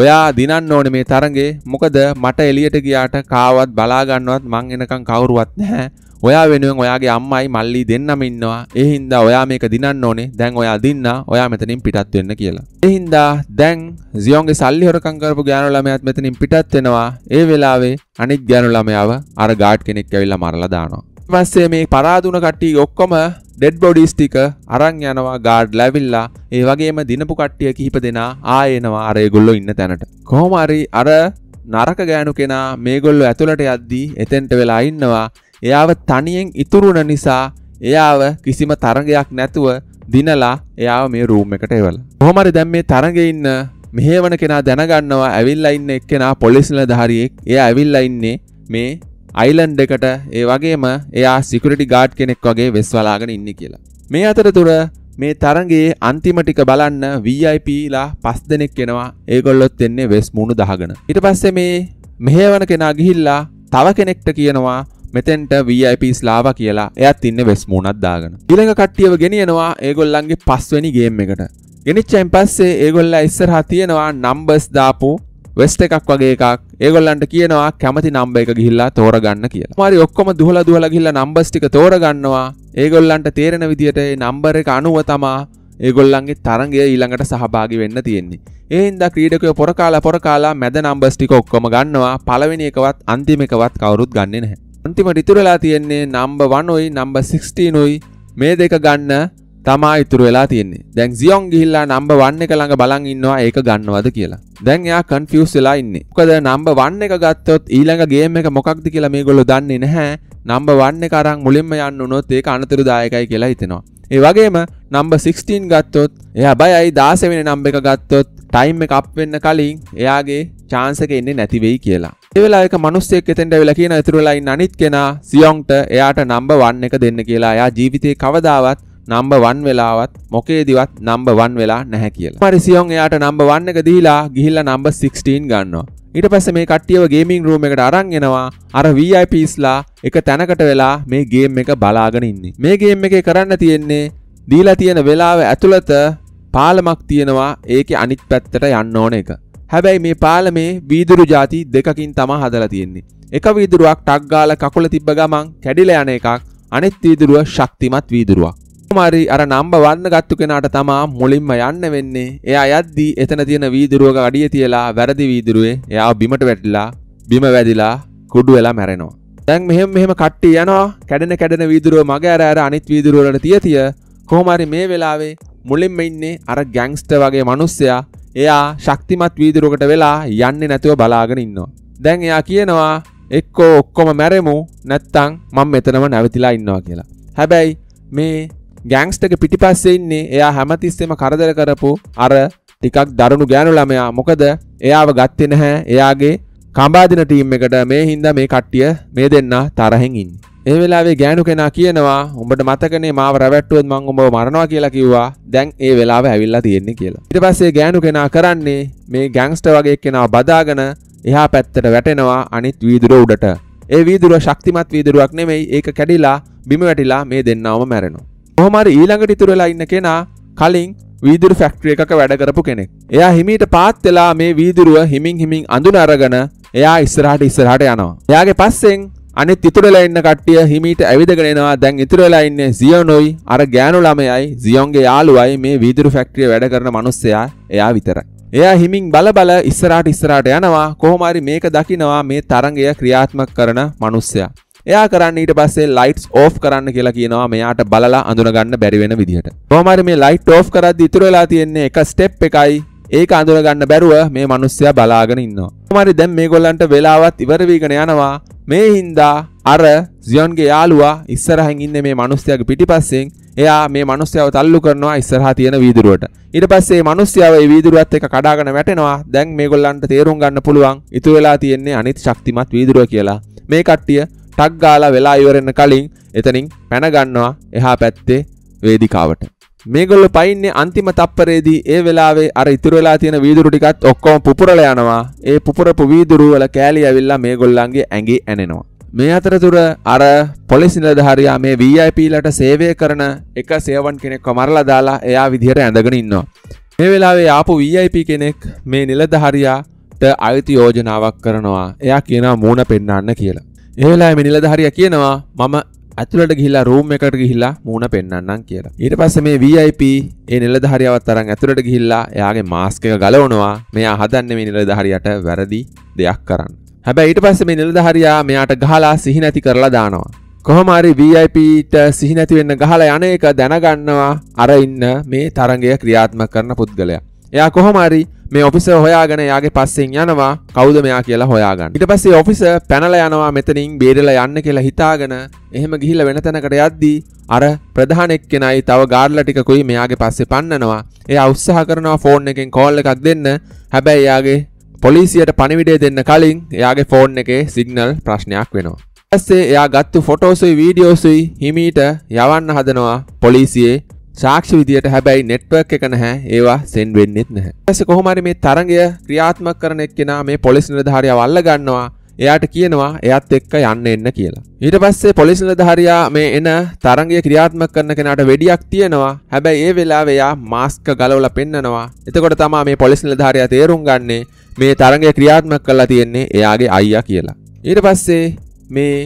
Speaker 1: ඔයා දිනන්න ඕන මේ තරගේ මොකද මට එලියට ගියාට කාවත් බලාගන්නවත් මං එනකං කවුරුවත් නැහැ ඔයා වෙනුවෙන් ඔයාගේ අම්මයි මල්ලි දෙන්නම ඉන්නවා ඒ හින්දා ඔයා මේක දිනන්න ඕනේ දැන් ඔයා දින්න ඔයා මෙතනින් පිටත් වෙන්න කියලා ඒ හින්දා දැන් සියෝන්ගේ සල්ලි හොරකම් කරපු ගෑනු ළමයාත් මෙතනින් පිටත් වෙනවා ඒ වෙලාවේ අනිත් ගෑනු ළමයාව අර ගාඩ් කෙනෙක් ඇවිල්ලා මරලා දානවා පස්සේ මේ පරාදුන කට්ටිය ඔක්කොම ඩෙඩ් බොඩිස් ටික අරං යනවා ගාඩ් ලැවිල්ලා ඒ වගේම දිනපු කට්ටිය කිහිප දෙනා ආයෙනවා අර ඒගොල්ලෝ ඉන්න තැනට. කොහොම හරි අර නරක ගෑනු කෙනා මේගොල්ලෝ ඇතුළට යද්දී එතෙන්ට වෙලා ඉන්නවා. එයාව තනියෙන් ඉතුරුන නිසා එයාව කිසිම තරගයක් නැතුව දිනලා එයාව මේ රූම් එකට එවල. හොමරි දැම් මේ තරග ඉන්න මෙහේවන කෙනා දැනගන්නවා ඇවිල්ලා ඉන්න එක්කෙනා පොලිසිල ධාරියෙක් එය ඇවිල්ලා ඉන්නේ මේ අයිලන්් එකට ඒ වගේම එයා සිකරටි ගාඩ් කෙනෙක් වගේ වෙස්වලාගෙන ඉන්න කියලා. මේ අතර තුර මේ තරගේ අන්තිමටික බලන්න වIPලා පස් දෙනෙක් කෙනවා ඒගොල්ලොත් එන්නේ වෙස් මුණු දහගෙන. ඉට පස්සේ මේ මෙහේවන කෙනා ගිහිල්ලා තව කෙනෙක්ට කියනවා මෙතෙන්ට VIP ස්ලාවා කියලා එයත් ඉන්න වෙස්මූනත් දාගෙන. ඊළඟ කට්ටියව ගෙනියනවා ඒගොල්ලන්ගේ පස්වෙනි ගේම් එකට. ගෙනිච්චයින් පස්සේ ඒගොල්ලා ඉස්සරහා තියෙනවා නම්බර්ස් දාපු වෙස්ට එකක් වගේ එකක් ඒගොල්ලන්ට කියනවා කැමති නම්බ එක ගිහිල්ලා තෝරගන්න කියලා. මාරි ඔක්කොම දුහලා දුහලා ගිහිල්ලා නම්බර්ස් ටික තෝරගන්නවා. ඒගොල්ලන්ට තේරෙන විදියට ඒ නම්බර් එක 90 තමා ඒගොල්ලන්ගේ තරගය ඊළඟට සහභාගි වෙන්න තියෙන්නේ. ඒහින්දා ක්‍රීඩකය පොරකාලා පොරකාලා මැද නම්බර්ස් ටික ඔක්කොම ගන්නවා. පළවෙනි එකවත් අන්තිම එකවත් කවුරුත් ගන්නේ නැහැ. අන්තිමට ඉතුරලා තියෙන්නේ නම්බ වනොයි නම්බ 16 නොයි මේ දෙක ගන්න තමා ඉතුරු වෙලා තියන්නේ දැන් සියොන් ගිහිල්ලා නම්බ වන්න එක ළඟ බලන් ඉන්නවා ඒක ගන්නවද කියලා දැන් එයා කන්ෆියස් වෙලා ඉන්නේ මොකද නම්බ වන්න එක ගත්තොත් ඊළඟ ගේම් එක මොකක්ද කියලා මේගොල්ලෝ දන්නේ නැහැ නම්බ වන්න එක අරන් මුලින්ම යන්න උනොත් ඒක අනතුරුදායකයි කියලා හිතෙනවා ඒ වගේම නම්බ 16 ගත්තොත් එයා බයයි 16 වෙනි නම්බ එක ගත්තොත් ටයිම් එක අප් වෙන්න කලින් එයාගේ chance එක එන්නේ නැති වෙයි කියලා. ඒ වෙලාව එක මිනිස්සෙක් එතෙන්ට ඇවිල්ලා කියන ඉතුරු වෙලා ඉන්න අනිත් කෙනා සියොන්ට එයාට නම්බ 1 එක දෙන්න කියලා. එයා ජීවිතේ කවදාවත් නම්බ වන් වෙලාවත් මොකේදිවත් නම්බ වන් වෙලා නැහැ කියලා පරිසියෝන් එයාට නම්බ වන්න එක දීලා ගිහිල්ල නම්බ 16 ගන්නවා ඊට පස්ස මේ කට්ටියව ගේමින් රූම එකට අරංගෙනවා අර වIPස්ලා එක තැනකට වෙලා මේ ගේම් එක බලාගෙන ඉන්නේ මේ ගේම් එක කරන්න තියෙන්නේ දීලා තියෙන වෙලාව ඇතුළත පාලමක් තියෙනවා ඒක අනිත් පැත්තට යන්න ඕන එක හැබැයි මේ පාලමේ වීදුරු ජාති දෙකකින් තමා හදලා තියෙන්නේ. එක වීදුරුවක් ටක් ගාලා කකුල තිබ්බ ගමන් කැඩිලා යන එකක්, අනෙත් වීදුරුව ශක්තිමත් වීදුරුවක්. මරි අර නම්බ වන්න ගත්තු කෙනාට තමා මුලින්ම යන්න වෙන්නේ එයා යද්දී එතන තියෙන වීදුරුවක අඩිය තියලා වැරදි වීදුරුවේ එයා බිමට වැටිලා බිම වැදිලා කුඩු වෙලා මැරෙනවා දැන් මෙහෙම මෙහෙම කට්ටි යනවා කැඩෙන කැඩෙන වීදුරුව මගේ අර අර අනිත් වීදුරුවලට තිය තිය කොහොමරි මේ වෙලාවේ මුලින්ම ඉන්නේ අර ගැංස්ට වගේ මිනිස්සයා එයා ශක්තිමත් වීදුරුවකට වෙලා යන්නේ නැතුව බලාගෙන ඉන්නවා දැන් එයා කියනවා එක්කෝ ඔක්කොම මැරෙමු නැත්තං මං මෙතනම නැවතිලා ඉන්නවා කියලා හැබැයි මේ ගෑංස්ටක පිටිපස්සේ ඉන්නේ එයා හැමතිස්සෙම කරදර කරපු අර ටිකක් දරුණු ගෑනු ළමයා මොකද එයාව ගත්තේ නැහැ එයාගේ කම්බාදින ටීම් එකට මේ හින්දා මේ කට්ටිය මේ දෙන්න තරහෙන් ඉන්නේ. ඒ වෙලාවේ ගෑනු කෙනා කියනවා උඹට මතකනේ මාව රැවට්ටුවත් මං උඹව මරනවා කියලා කිව්වා. දැන් ඒ වෙලාව ඇවිල්ලා තියෙන්නේ කියලා. ඊට පස්සේ ගෑනු කෙනා කරන්නේ මේ ගෑන්ගස්ටර් වගේ කෙනා බදාගෙන එහා පැත්තට වැටෙනවා අනිත් වීදුර උඩට. ඒ වීදුර ශක්තිමත් වීදුරුවක් නෙමෙයි ඒක කැඩිලා බිම වැටිලා මේ දෙන්නවම මැරෙනවා. හොමර ඊළඟට ඉතුරලා ඉන්න කෙනා කලින් වීදුරු ෆැක්ට්‍රිය එකක වැඩකරපු කෙනෙක්. එයා හිමීට පාත් වෙලා මේ වීදුරුව හිමින් හිමින් අඳුන අරගෙන එයා ඉස්සරහට ඉස්සරහට යනවා. එයාගේ පස්සෙන් අනිත් ඉතුරලා ඉන්න කට්ටිය හිමීට ඇවිදගෙන එනවා දැන් ඉතුරලා ඉන්නේ සියොනොයි අර ගෑනු ළමයයි සියොන්ගේ යාළුවයි මේ වීදුරු ෆැක්ටරිය වැඩ කරන මිනිස්සයා එයා විතරයි. එයා හිමින් බල බල ඉස්සරහට ඉස්සරහට යනවා කොහොම හරි මේක දකිනවා මේ තරංගය ක්‍රියාත්මක කරන මිනිස්සයා. එයා කරන්න ඊට පස්සේ ලයිට්ස් ඕෆ් කරන්න කියලා කියනවා මෙයාට බලලා අඳුනගන්න බැරි වෙන විදිහට. කොහොම හරි මේ ලයිට් ඕෆ් කරද්දි ඉතුරු වෙලා තියෙන්නේ එක ස්ටෙප් එකයි ඒක අඳුරගන්න බැරුව මේ මනුස්සයා බලාගෙන ඉන්නවා. කොහොමරි දැන් මේගොල්ලන්ට වෙලාවත් ඉවර වීගෙන යනවා. මේ හින්දා අර සියොන්ගේ යාළුවා ඉස්සරහින් ඉන්නේ මේ මනුස්සයාගේ පිටිපස්සෙන් එයා මේ මනුස්සයාව තල්ලු කරනවා ඉස්සරහා තියෙන වීදුරුවට. ඊට පස්සේ මේ මනුස්සයාව ඒ වීදුරුවත් එක්ක කඩාගෙන වැටෙනවා. දැන් මේගොල්ලන්ට තේරුම් ගන්න පුළුවන් ඉතුරු වෙලා තියෙන්නේ අනිත් ශක්තිමත් වීදුරුව කියලා. මේ කට්ටිය ටක් ගාලා වෙලා ඉවරෙන්න කලින් එතනින් පැනගන්නවා එහා පැත්තේ වේදිකාවට මේගොල්ල පයින්නේ අන්තිම තප්පරේදී ඒ වෙලාවේ අර ඉතුරු වෙලා තියෙන වීදුරු ටිකත් ඔක්කොම පුපුරලා යනවා ඒ පුපුරපු වීදුරු වල කෑලි ඇවිල්ලා මේගොල්ලන්ගේ ඇඟේ ඇනෙනවා මේ අතරතුර අර පොලිස් නිලධාරියා මේ VIPලට සේවය කරන එක සේවන් කෙනෙක් මරලා දාලා එයා විදිහට ඇඳගෙන ඉන්නවා. මේ වෙලාවේ ආපු VIP කෙනෙක් මේ නිලධාරියාට අයිති යෝජනාවක් කරනවා. එයා කියනවා මූණ පෙන්වන්න කියලා. ඒලා මිනිලධහරිය කියනවා මම ඇතුලට ගිහිලා රූම් එකට ගිහිල්ලා මූුණ පෙන්න්නම් කියලා ඊට පස්ස මේ වIP ඒ නිලධහරියාවත් තරන් ඇතුලට ගිහිල්ලා එයාගේ මාස්කක ගලවනවා මෙයා හදන්න මේ නිලධහරියට වැරදි දෙයක් කරන්න හැබැ ඊට පස්ස මේ නිලධහරයා මෙයාට ගහලා සිහිනැති කරලා දානවා කොහොමරි වIPට සිහිනැතිවෙන්න ගහලා යන එක දැනගන්නවා අර ඉන්න මේ තරගය ක්‍රියාත්ම කරන පුද්ගලයා එයා කොහොමරි මේ ඔෆිස හොයාගෙන යාගේ පස්සෙන් යනවා කවුද මෙයා කියලා හොයාගන්න ඉට පස්සේ ඔෆිස පැනල යනවා මෙතනින් බේරල යන්න කියලා හිතාගෙන එහෙම ගිහිල වෙන තැනකට යද්දී අර ප්‍රධානෙක් කෙනයි තව ගාර්ල ටිකකුයි මෙයාගේ පස්සේ පන්නනවා ඒ අවස්සහ කරනවා ෆෝන් එකෙන් කෝල්ල එකක් දෙන්න හැබැයි යාගේ පොලිසියට පණිවිඩේ දෙන්න කලින් එයාගේ ෆෝන් එකේ සිගනල් ප්‍රශ්නයක් වෙනවා ඇස්සේ එයා ගත්තු ෆොටෝසුයි වීඩියෝසුයි හිමීට යවන්න හදනවා පොලිසියේ සාක්ෂි විදියට හැබැයි නෙට්වර්ක් එක නැහැ ඒවා සෙන් වෙන්නෙත් නැහැ. ඊපස්සේ කොහොම හරි මේ තරඟය ක්‍රියාත්මක කරන එක්කෙනා මේ පොලිස් නිලධාරියව අල්ල ගන්නවා එයාට කියනවා එයත් එක්ක යන්න එන්න කියලා. ඊට පස්සේ පොලිස් නිලධාරියා මේ එන තරංගය ක්‍රියාත්මක කරන කෙනාට වෙඩියක් තියෙනවා. හැබැයි ඒ වෙලාවේ එයා මාස්ක් ගලවලා පෙන්නනවා. එතකොට තමයි මේ පොලිස් නිලධාරියා තේරුම් ගන්නේ මේ තරංගය ක්‍රියාත්මක කරලා තියෙන්නේ එයාගේ අයියා කියලා. ඊට පස්සේ මේ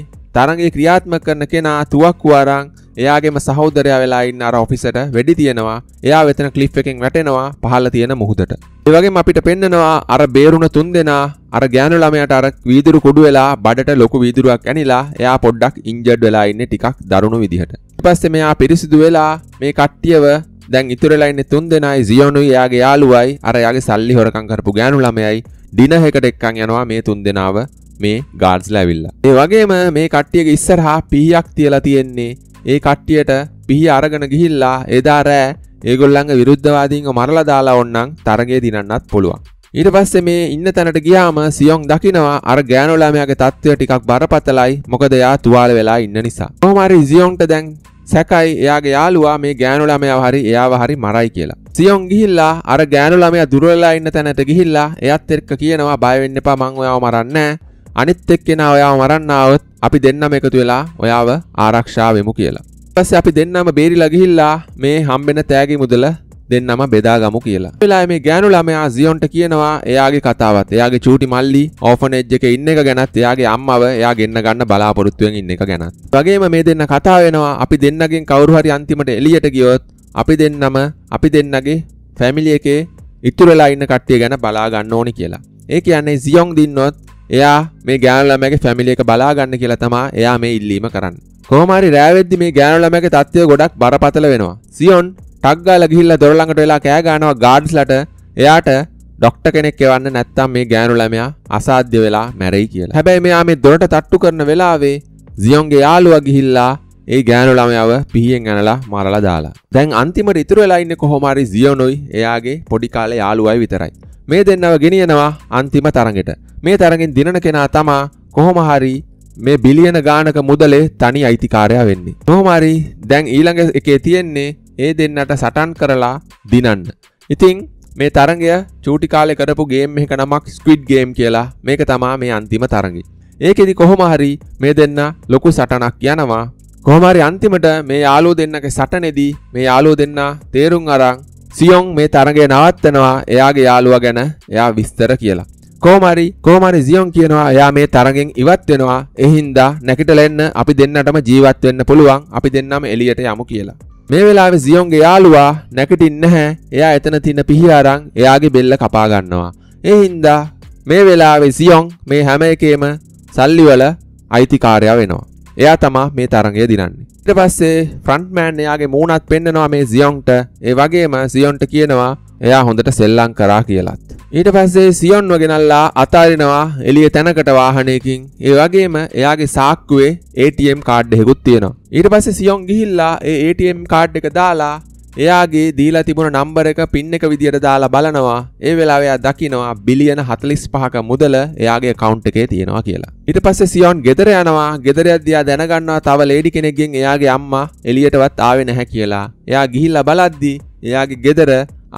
Speaker 1: තරගේ ක්‍රියාත්ම කරන කෙනා තුවක් වරං එයාගේම සහෝදරයා වෙලා ඉන්න අර ඔෆිසට වැඩි තියෙනවා එයා වෙතන කලිප් එකෙන් වැටෙනවා පහල තියෙන මුහුදට. ඒවගේ අපිට පෙන්නවා අර බේරුණ තුන් දෙනා අර ගෑනු ළමයට අර වීදුරු කොඩු වෙලා බඩට ලොකු වීදුරුවක් ඇනිලා එයා පොඩ්ඩක් ඉංජඩ් වෙලා ඉන්න ටිකක් දරුණු විදිහට. පස්සේ මෙයා පිරිසිදු වෙලා මේ කට්ටියව දැන් ඉතුරලයින්න තුන් දෙනයි සියෝනු යාගේ යාලුවයි අර යාගේ සල්ලි හොරකං කරපු ගෑනු ළමයයි ඩිනහකට එක්කං යනවා මේ තුන් දෙනාව මේ ගාඩ්ස් ලැවිල්ලා. ඒ වගේම මේ කට්ටියක ඉස්සරහා පිහියක් තියලා තියෙන්නේ ඒ කට්ටියට පිහි අරගෙන ගිහිල්ලා එදා රෑ ඒගොල්ලන්ග විරුද්ධවාදීන්ව මරලා දාලා ඔන්නම් තරගේ දිනන්නත් පුළුවන්. ඊට පස්සේ මේ ඉන්න තැනට ගියාම සියොන් දකිනවා අර ගෑනුලාමයාගේ තත්ත්වය ටිකක් බරපතලයි මොකද එයා තුවාල වෙලා ඉන්න නිසා. කොහොම හරි සියොන්ට දැන් සැකයි එයාගේ යාලුවා මේ ගෑනුලමයාව හරි එයාව හරි මරයි කියලා. සියොන් ගිහිල්ලා අර ගෑනුලමයා දුරලා ඉන්න තැනට ගිහිල්ලා එයත් එක්ක කියනවා බය වෙන්න එපා මං ඔයාව මරන්නේ අනිත් එක්කෙනා ඔයාව මරන්න આવොත් අපි දෙන්නම එකතු වෙලා ඔයාව ආරක්ෂා වෙමු කියලා. ඊපස්සේ අපි දෙන්නම බේරිලා ගිහිල්ලා මේ හම්බෙන තෑගි මුදල දෙන්නම බෙදාගමු කියලා. වෙලා මේ ගෑනු ළමයා සියොන්ට කියනවා එයාගේ කතාවත් එයාගේ චූටි මල්ලි ඕෆනේජ් එකේ ඉන්න එක ගැනත් එයාගේ අම්මව එයා ගෙන්න ගන්න බලාපොරොත්තුවෙන් ඉන්න එක ගැනත්. වගේම මේ දෙන්න කතා වෙනවා අපි දෙන්නගෙන් කවුරු හරි අන්තිමට එළියට ගියොත් අපි දෙන්නම අපි දෙන්නගේ ෆැමිලි එකේ ඉතුරුලා ඉන්න කට්ටිය ගැන බලා ගන්න ඕනි කියලා. ඒ කියන්නේ සියොන් දින්නොත් එයා මේ ගෑනුලමගේ ෆැමිලි එක බලාගන්න කියලා තමා එයා මේ ඉල්ලීම කරන්න. කොහමරි රෑවෙද්දි මේ ගෑනුලමගේ තත්ත්වය ගොඩක් බරපතල වෙනවා. සියොන් ටක්ගාල ගිහිල්ලා දොරළඟට වෙලා කෑ ගන්නවා ගාඩ්ස්ලට එයාට ඩොක්ට කෙනෙක් එවන්න නැත්තම් මේ ගෑනු ළමයා අසාධ්‍ය වෙලා මැරයි කියලා. හැබැයි මෙයා මේ දොරට තට්ටු කරන වෙලාවේ සියොන්ගේ යාළුවා ගිහිල්ලා ඒ ගෑනු ළමයාව පිහියෙන් ඇනලා මරලා දාලා. දැන් අන්තිමට ඉතුරු වෙලා ඉන්නේ කොහොම හරි සියොනොයි එයාගේ පොඩි කාලේ යාළුවයි විතරයි. මේ දෙන්නව ගෙනියනවා අන්තිම තරගෙට. මේ තරගෙන් දිනන කෙනා තමා කොහොම හරි මේ බිලියන ගානක මුදලේ තනි අයිතිකාරයා වෙන්නේ. කොහොමරි දැන් ඊළඟ එකේ තියෙන්නේ ඒ දෙන්නට සටන් කරලා දිනන්න. ඉතින් මේ තරගය චූටි කාලේ කරපු ගේම් එක නමක් ස්ක්විඩ් ගේම් කියලා මේක තමා මේ අන්තිම තරගය. ඒකෙදි කොහොම හරි මේ දෙන්න ලොකු සටනක් යනවා. කොහොමරි අන්තිමට මේ යාළුවෝ දෙන්නගේ සටනේදී මේ යාළුවෝ දෙන්න තේරුම් අරන් සියොන් මේ තරගේ නවත්තනවා එයාගේ යාළුව ගැන එයා විස්තර කියලා. කෝමරි කෝමරි සියොන් කියනවා එයා මේ තරගෙන් ඉවත් වෙනවා එහින්දා නැකිටලෙන්න අපි දෙන්නටම ජීවත් වෙන්න පුළුවන් අපි දෙන්නම එළියට යමු කියලා. මේ වෙලාවේ සියොන්ගේ යාළුවා නැකිටින්නේ නැහැ. එයා එතන තින පිහි අරන් එයාගේ බෙල්ල කපා ගන්නවා. එහින්දා මේ වෙලාවේ සියොන් මේ හැම එකේම සල්ලි වල අයිතිකාරයා වෙනවා. එයා තමා මේ තරගය දිනන්නේ. ඊට පස්සේ ෆ්‍රන්ට්මෑන් එයාගේ මූණත් පෙන්නනවා මේ සියොන්ට ඒ වගේම සියොන්ට කියනවා එයා හොඳට සෙල්ලම් කරා කියලත්. ඊට පස්සේ සියොන්ව ගෙනල්ලා අතාරිනවා එළිය තැනකට වාහනයකින් ඒ වගේම එයාගේ සාක්කුවේ ATM කාඩ් එකකුත් තියෙනවා. ඊට පස්සේ සියොන් ගිහිල්ලා ඒ ATM කාඩ් එක දාලා එයාගේ දීලා තිබුණ නම්බර එක පින් එක විදියට දාලා බලනවා ඒ වෙලාවයා දකිනවා බිලියන හතලිස් පහක මුදල එයාගේ කවුන්ට් එකේ තියෙනවා කියලා. ඊට පස්සේ සියොන් ගෙදර යනවා ගෙදර යද්දී දැනගන්නවා තව ලේඩි කෙනෙක්ගෙන් එයාගේ අම්මා එළියටවත් ආවේ නැහැ කියලා. එයා ගිහිල්ලා බලද්දී එයාගේ ගෙදර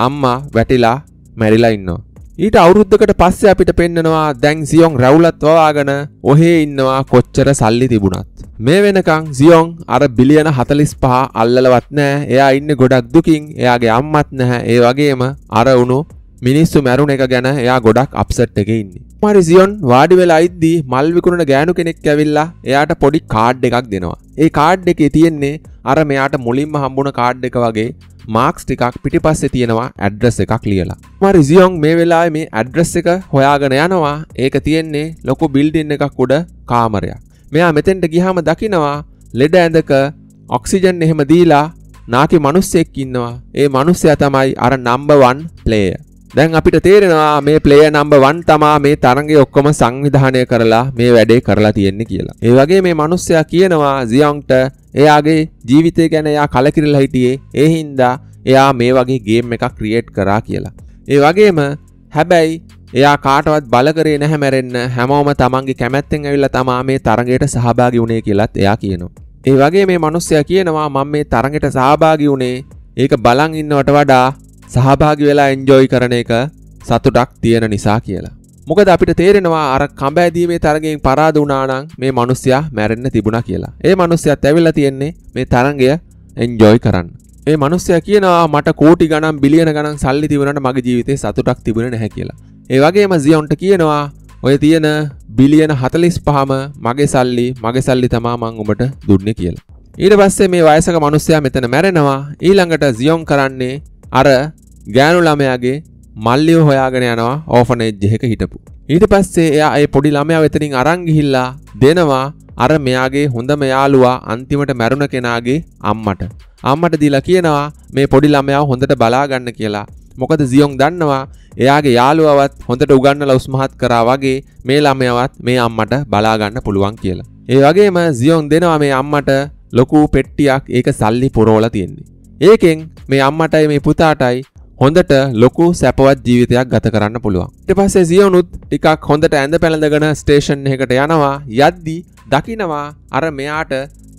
Speaker 1: අම්මා වැටිලා මැරිලා ඉන්නවා. ඊට අවුරුද්ධකට පස්සේ අපිට පෙන්නනවා දැන් සියොන් රැවුලත් වවාගෙන ඔහේ ඉන්නවා කොච්චර සල්ලි තිබුණත්. මේ වෙනකං සියොන් අර බිලියන හතලිස් පහ අල්ලලවත් නෑ එයා ඉන්න ගොඩක් දුකින් එයාගේ අම්මත් නැහැ ඒ වගේම අර උුණු මිනිස්සු මැරුණ එක ගැන එයා ගොඩක් අප්සට් එක ඉන්න. මරි සියොන් වාඩි වෙලා ඉද්දී මල්විකුණට ගෑනු කෙනෙක් ඇවිල්ලා එයාට පොඩි කාඩ් එකක් දෙනවා. ඒ කාඩ් එකේ තියෙන්නේ අර මෙයාට මුලින්ම හම්බුණ කාඩ් එක වගේ මාක්ස් ටිකක් පිටිපස්සෙ තියෙනවා ඇඩ්‍රස් එකක් ලියලා මරිසිියෝන් මේ වෙලා මේ ඇඩ්‍රස් එක හොයාගෙන යනවා ඒක තියෙන්නේ ලොකු බිල්ඩින්න එකක් උඩ කාමරයක් මෙයා මෙතෙන්ට ගිහාම දකිනවා ලෙඩ ඇඳක ඔක්සිජන් එහෙම දීලා නාකි මනුස්සෙක් ඉන්නවා ඒ මනුස්සය තමයි අර නම්බවන් ප්ලේය දැන් අපිට තේරෙනවා මේ ප්ලේය නම්බර් 1 තමා මේ තරඟය ඔක්කොම සංවිධානය කරලා මේ වැඩේ කරලා තියෙන්නේ කියලා. ඒ වගේ මේ මිනිස්සයා කියනවා සියොන්ග්ට එයාගේ ජීවිතය ගැන එයා කලකිරලා හිටියේ. ඒ හින්දා එයා මේ වගේ ගේම් එකක් ක්‍රියේට් කරා කියලා. ඒ වගේම හැබැයි එයා කාටවත් බල කරේ නැහැ මැරෙන්න. හැමෝම තමන්ගේ කැමැත්තෙන් ඇවිල්ලා තමා මේ තරඟයට සහභාගී වුණේ කියලාත් එයා කියනවා. ඒ වගේ මේ මිනිස්සයා කියනවා මම මේ තරඟයට සහභාගී වුණේ ඒක බලන් ඉන්නවට වඩා සහභාගි වෙලා එන්ජෝයි කරන එක සතුටක් තියෙන නිසා කියලා. මොකද අපිට තේරෙනවා අර කම්බෑදීමේ තරගෙන් පරාද වුණානම් මේ මනුස්සයා මැරෙන්න තිබුණා කියලා. ඒ මනුස්සයත් ඇවිල්ලා තියෙන්නේ මේ තරංගය එන්ජොයි කරන්න. ඒ මනුස්සයා කියනවා මට කෝටි ගණන් බිලියන ගණන් සල්ලි තිබුණාට මගේ ජීවිතේ සතුටක් තිබුණේ නැහැ කියලා. ඒ වගේම සියොන්ට කියනවා ඔය තියෙන බිලියන 45ම මගේ සල්ලි මගේ සල්ලි තමා මං උඹට දුන්නේ කියලා. ඊට පස්සේ මේ වයසක මනුස්සයා මෙතන මැරෙනවා. ඊළඟට සියොන් කරන්නේ අර ගෑනු ළමයාගේ මල්ලියෝ හොයාගෙන යනවා ඕෆනේ ජෙහෙක හිටපු. ඊට පස්සේ එයා ඒ පොඩි ළමයා වෙතනින් අරංගිහිල්ලා දෙනවා අර මෙයාගේ හොඳම යාළුවා අන්තිමට මැරුණ කෙනාගේ අම්මට. අම්මට දීලා කියනවා මේ පොඩි ළමයා හොඳට බලාගන්න කියලා. මොකද සියොන් දන්නවා එයාගේ යාළුවවත් හොඳට උගන්නලා උස්මහත් කරා වගේ මේ ළමයාවත් මේ අම්මට බලාගන්න පුළුවන් කියලා. ඒ වගේම සියොන් දෙනවා මේ අම්මට ලොකු පෙට්ටියක් ඒක සල්ලි පුරෝලා තියෙන්නේ. ඒකෙන් මේ අම්මටයි මේ පුතාටයි හොඳට ලොකු සැපවත් ජීවිතයක් ගත කරන්න පුළුවන්. ඊට පස්සේ සියවුනුත් ටිකක් හොඳට ඇඳ පැළඳගෙන ස්ටේෂන් එකකට යනවා. යද්දි දකිනවා අර මෙයාට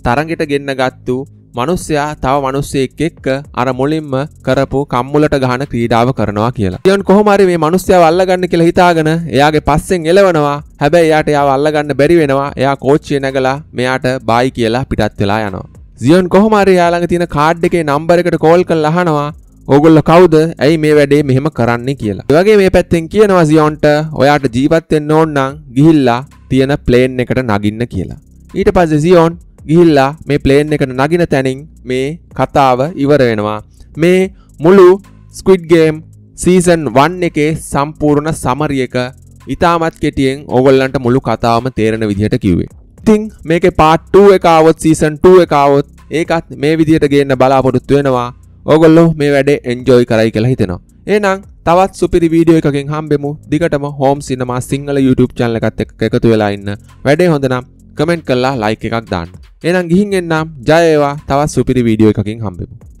Speaker 1: තරඟෙට ගෙන්න ගත්තු මනුස්්‍යයා තව මනුස්සයෙක් එක්ක අර මුලින්ම කරපු කම්මුලට ගහන ක්‍රීඩාව කරනවා කියලා. යන් කොහොමරි මේ මනුස්්‍යය අල්ලගන්න කියලා හිතාගෙන එයාගේ පස්සෙන් එලවනවා හැබැයි එයාට යා අල්ලගන්න බැරි වෙනවා එයා කෝච්චිය නැගලා මෙයාට බායි කියලා පිටත් වෙලා යනවා. සියන් කොහමරි යාළඟ තියෙන කාඩ් එකේ නම්බරකට කෝල් කල් අහනවා ඕගොල්ල කවුද ඇයි මේ වැඩේ මෙහෙම කරන්නේ කියලා. ඒ වගේ මේ පැත්තෙන් කියනවා සියොන්ට ඔයාට ජීවත් වෙන්න ඕන නම් ගිහිල්ලා තියෙන ප්ලේන් එකට නගින්න කියලා. ඊට පස්සේ සියොන් ගිහිල්ලා මේ ප්ලේන් එකට නගින තැනින් මේ කතාව ඉවර වෙනවා. මේ මුළු ස්ක්විඩ් ගේම් සීසන් 1 එකේ සම්පූර්ණ සමරියක ඉතාමත් කෙටියෙන් ඕගොල්ලන්ට මුළු කතාවම තේරෙන විදිහට කිව්වේ. ඉතින් මේකේ පාට් 2 එක આવොත් සීසන් 2 එක આવොත් ඒකත් මේ විදිහට ගේන්න බලාපොරොත්තු වෙනවා. ඔගොල්ලො මේ වැඩේ එන්ජෝයි කරයි කියලා හිතෙනවා ඒනම් තවත් සුපිරි වීඩියෝ එකකින් හම්බෙමු දිගටම හෝම් සිනමා සිංහල YouTube චැනල එකත් එක්ක එකතු වෙලා ඉන්න වැඩේ හොඳනම් කමෙන්ට් කරලා ලයික් එකක් දාන්න එනම් ගිහින් එන්නම් ජයවා තවත් සුපිරි වීඩියෝ එකකින් හම්බෙමු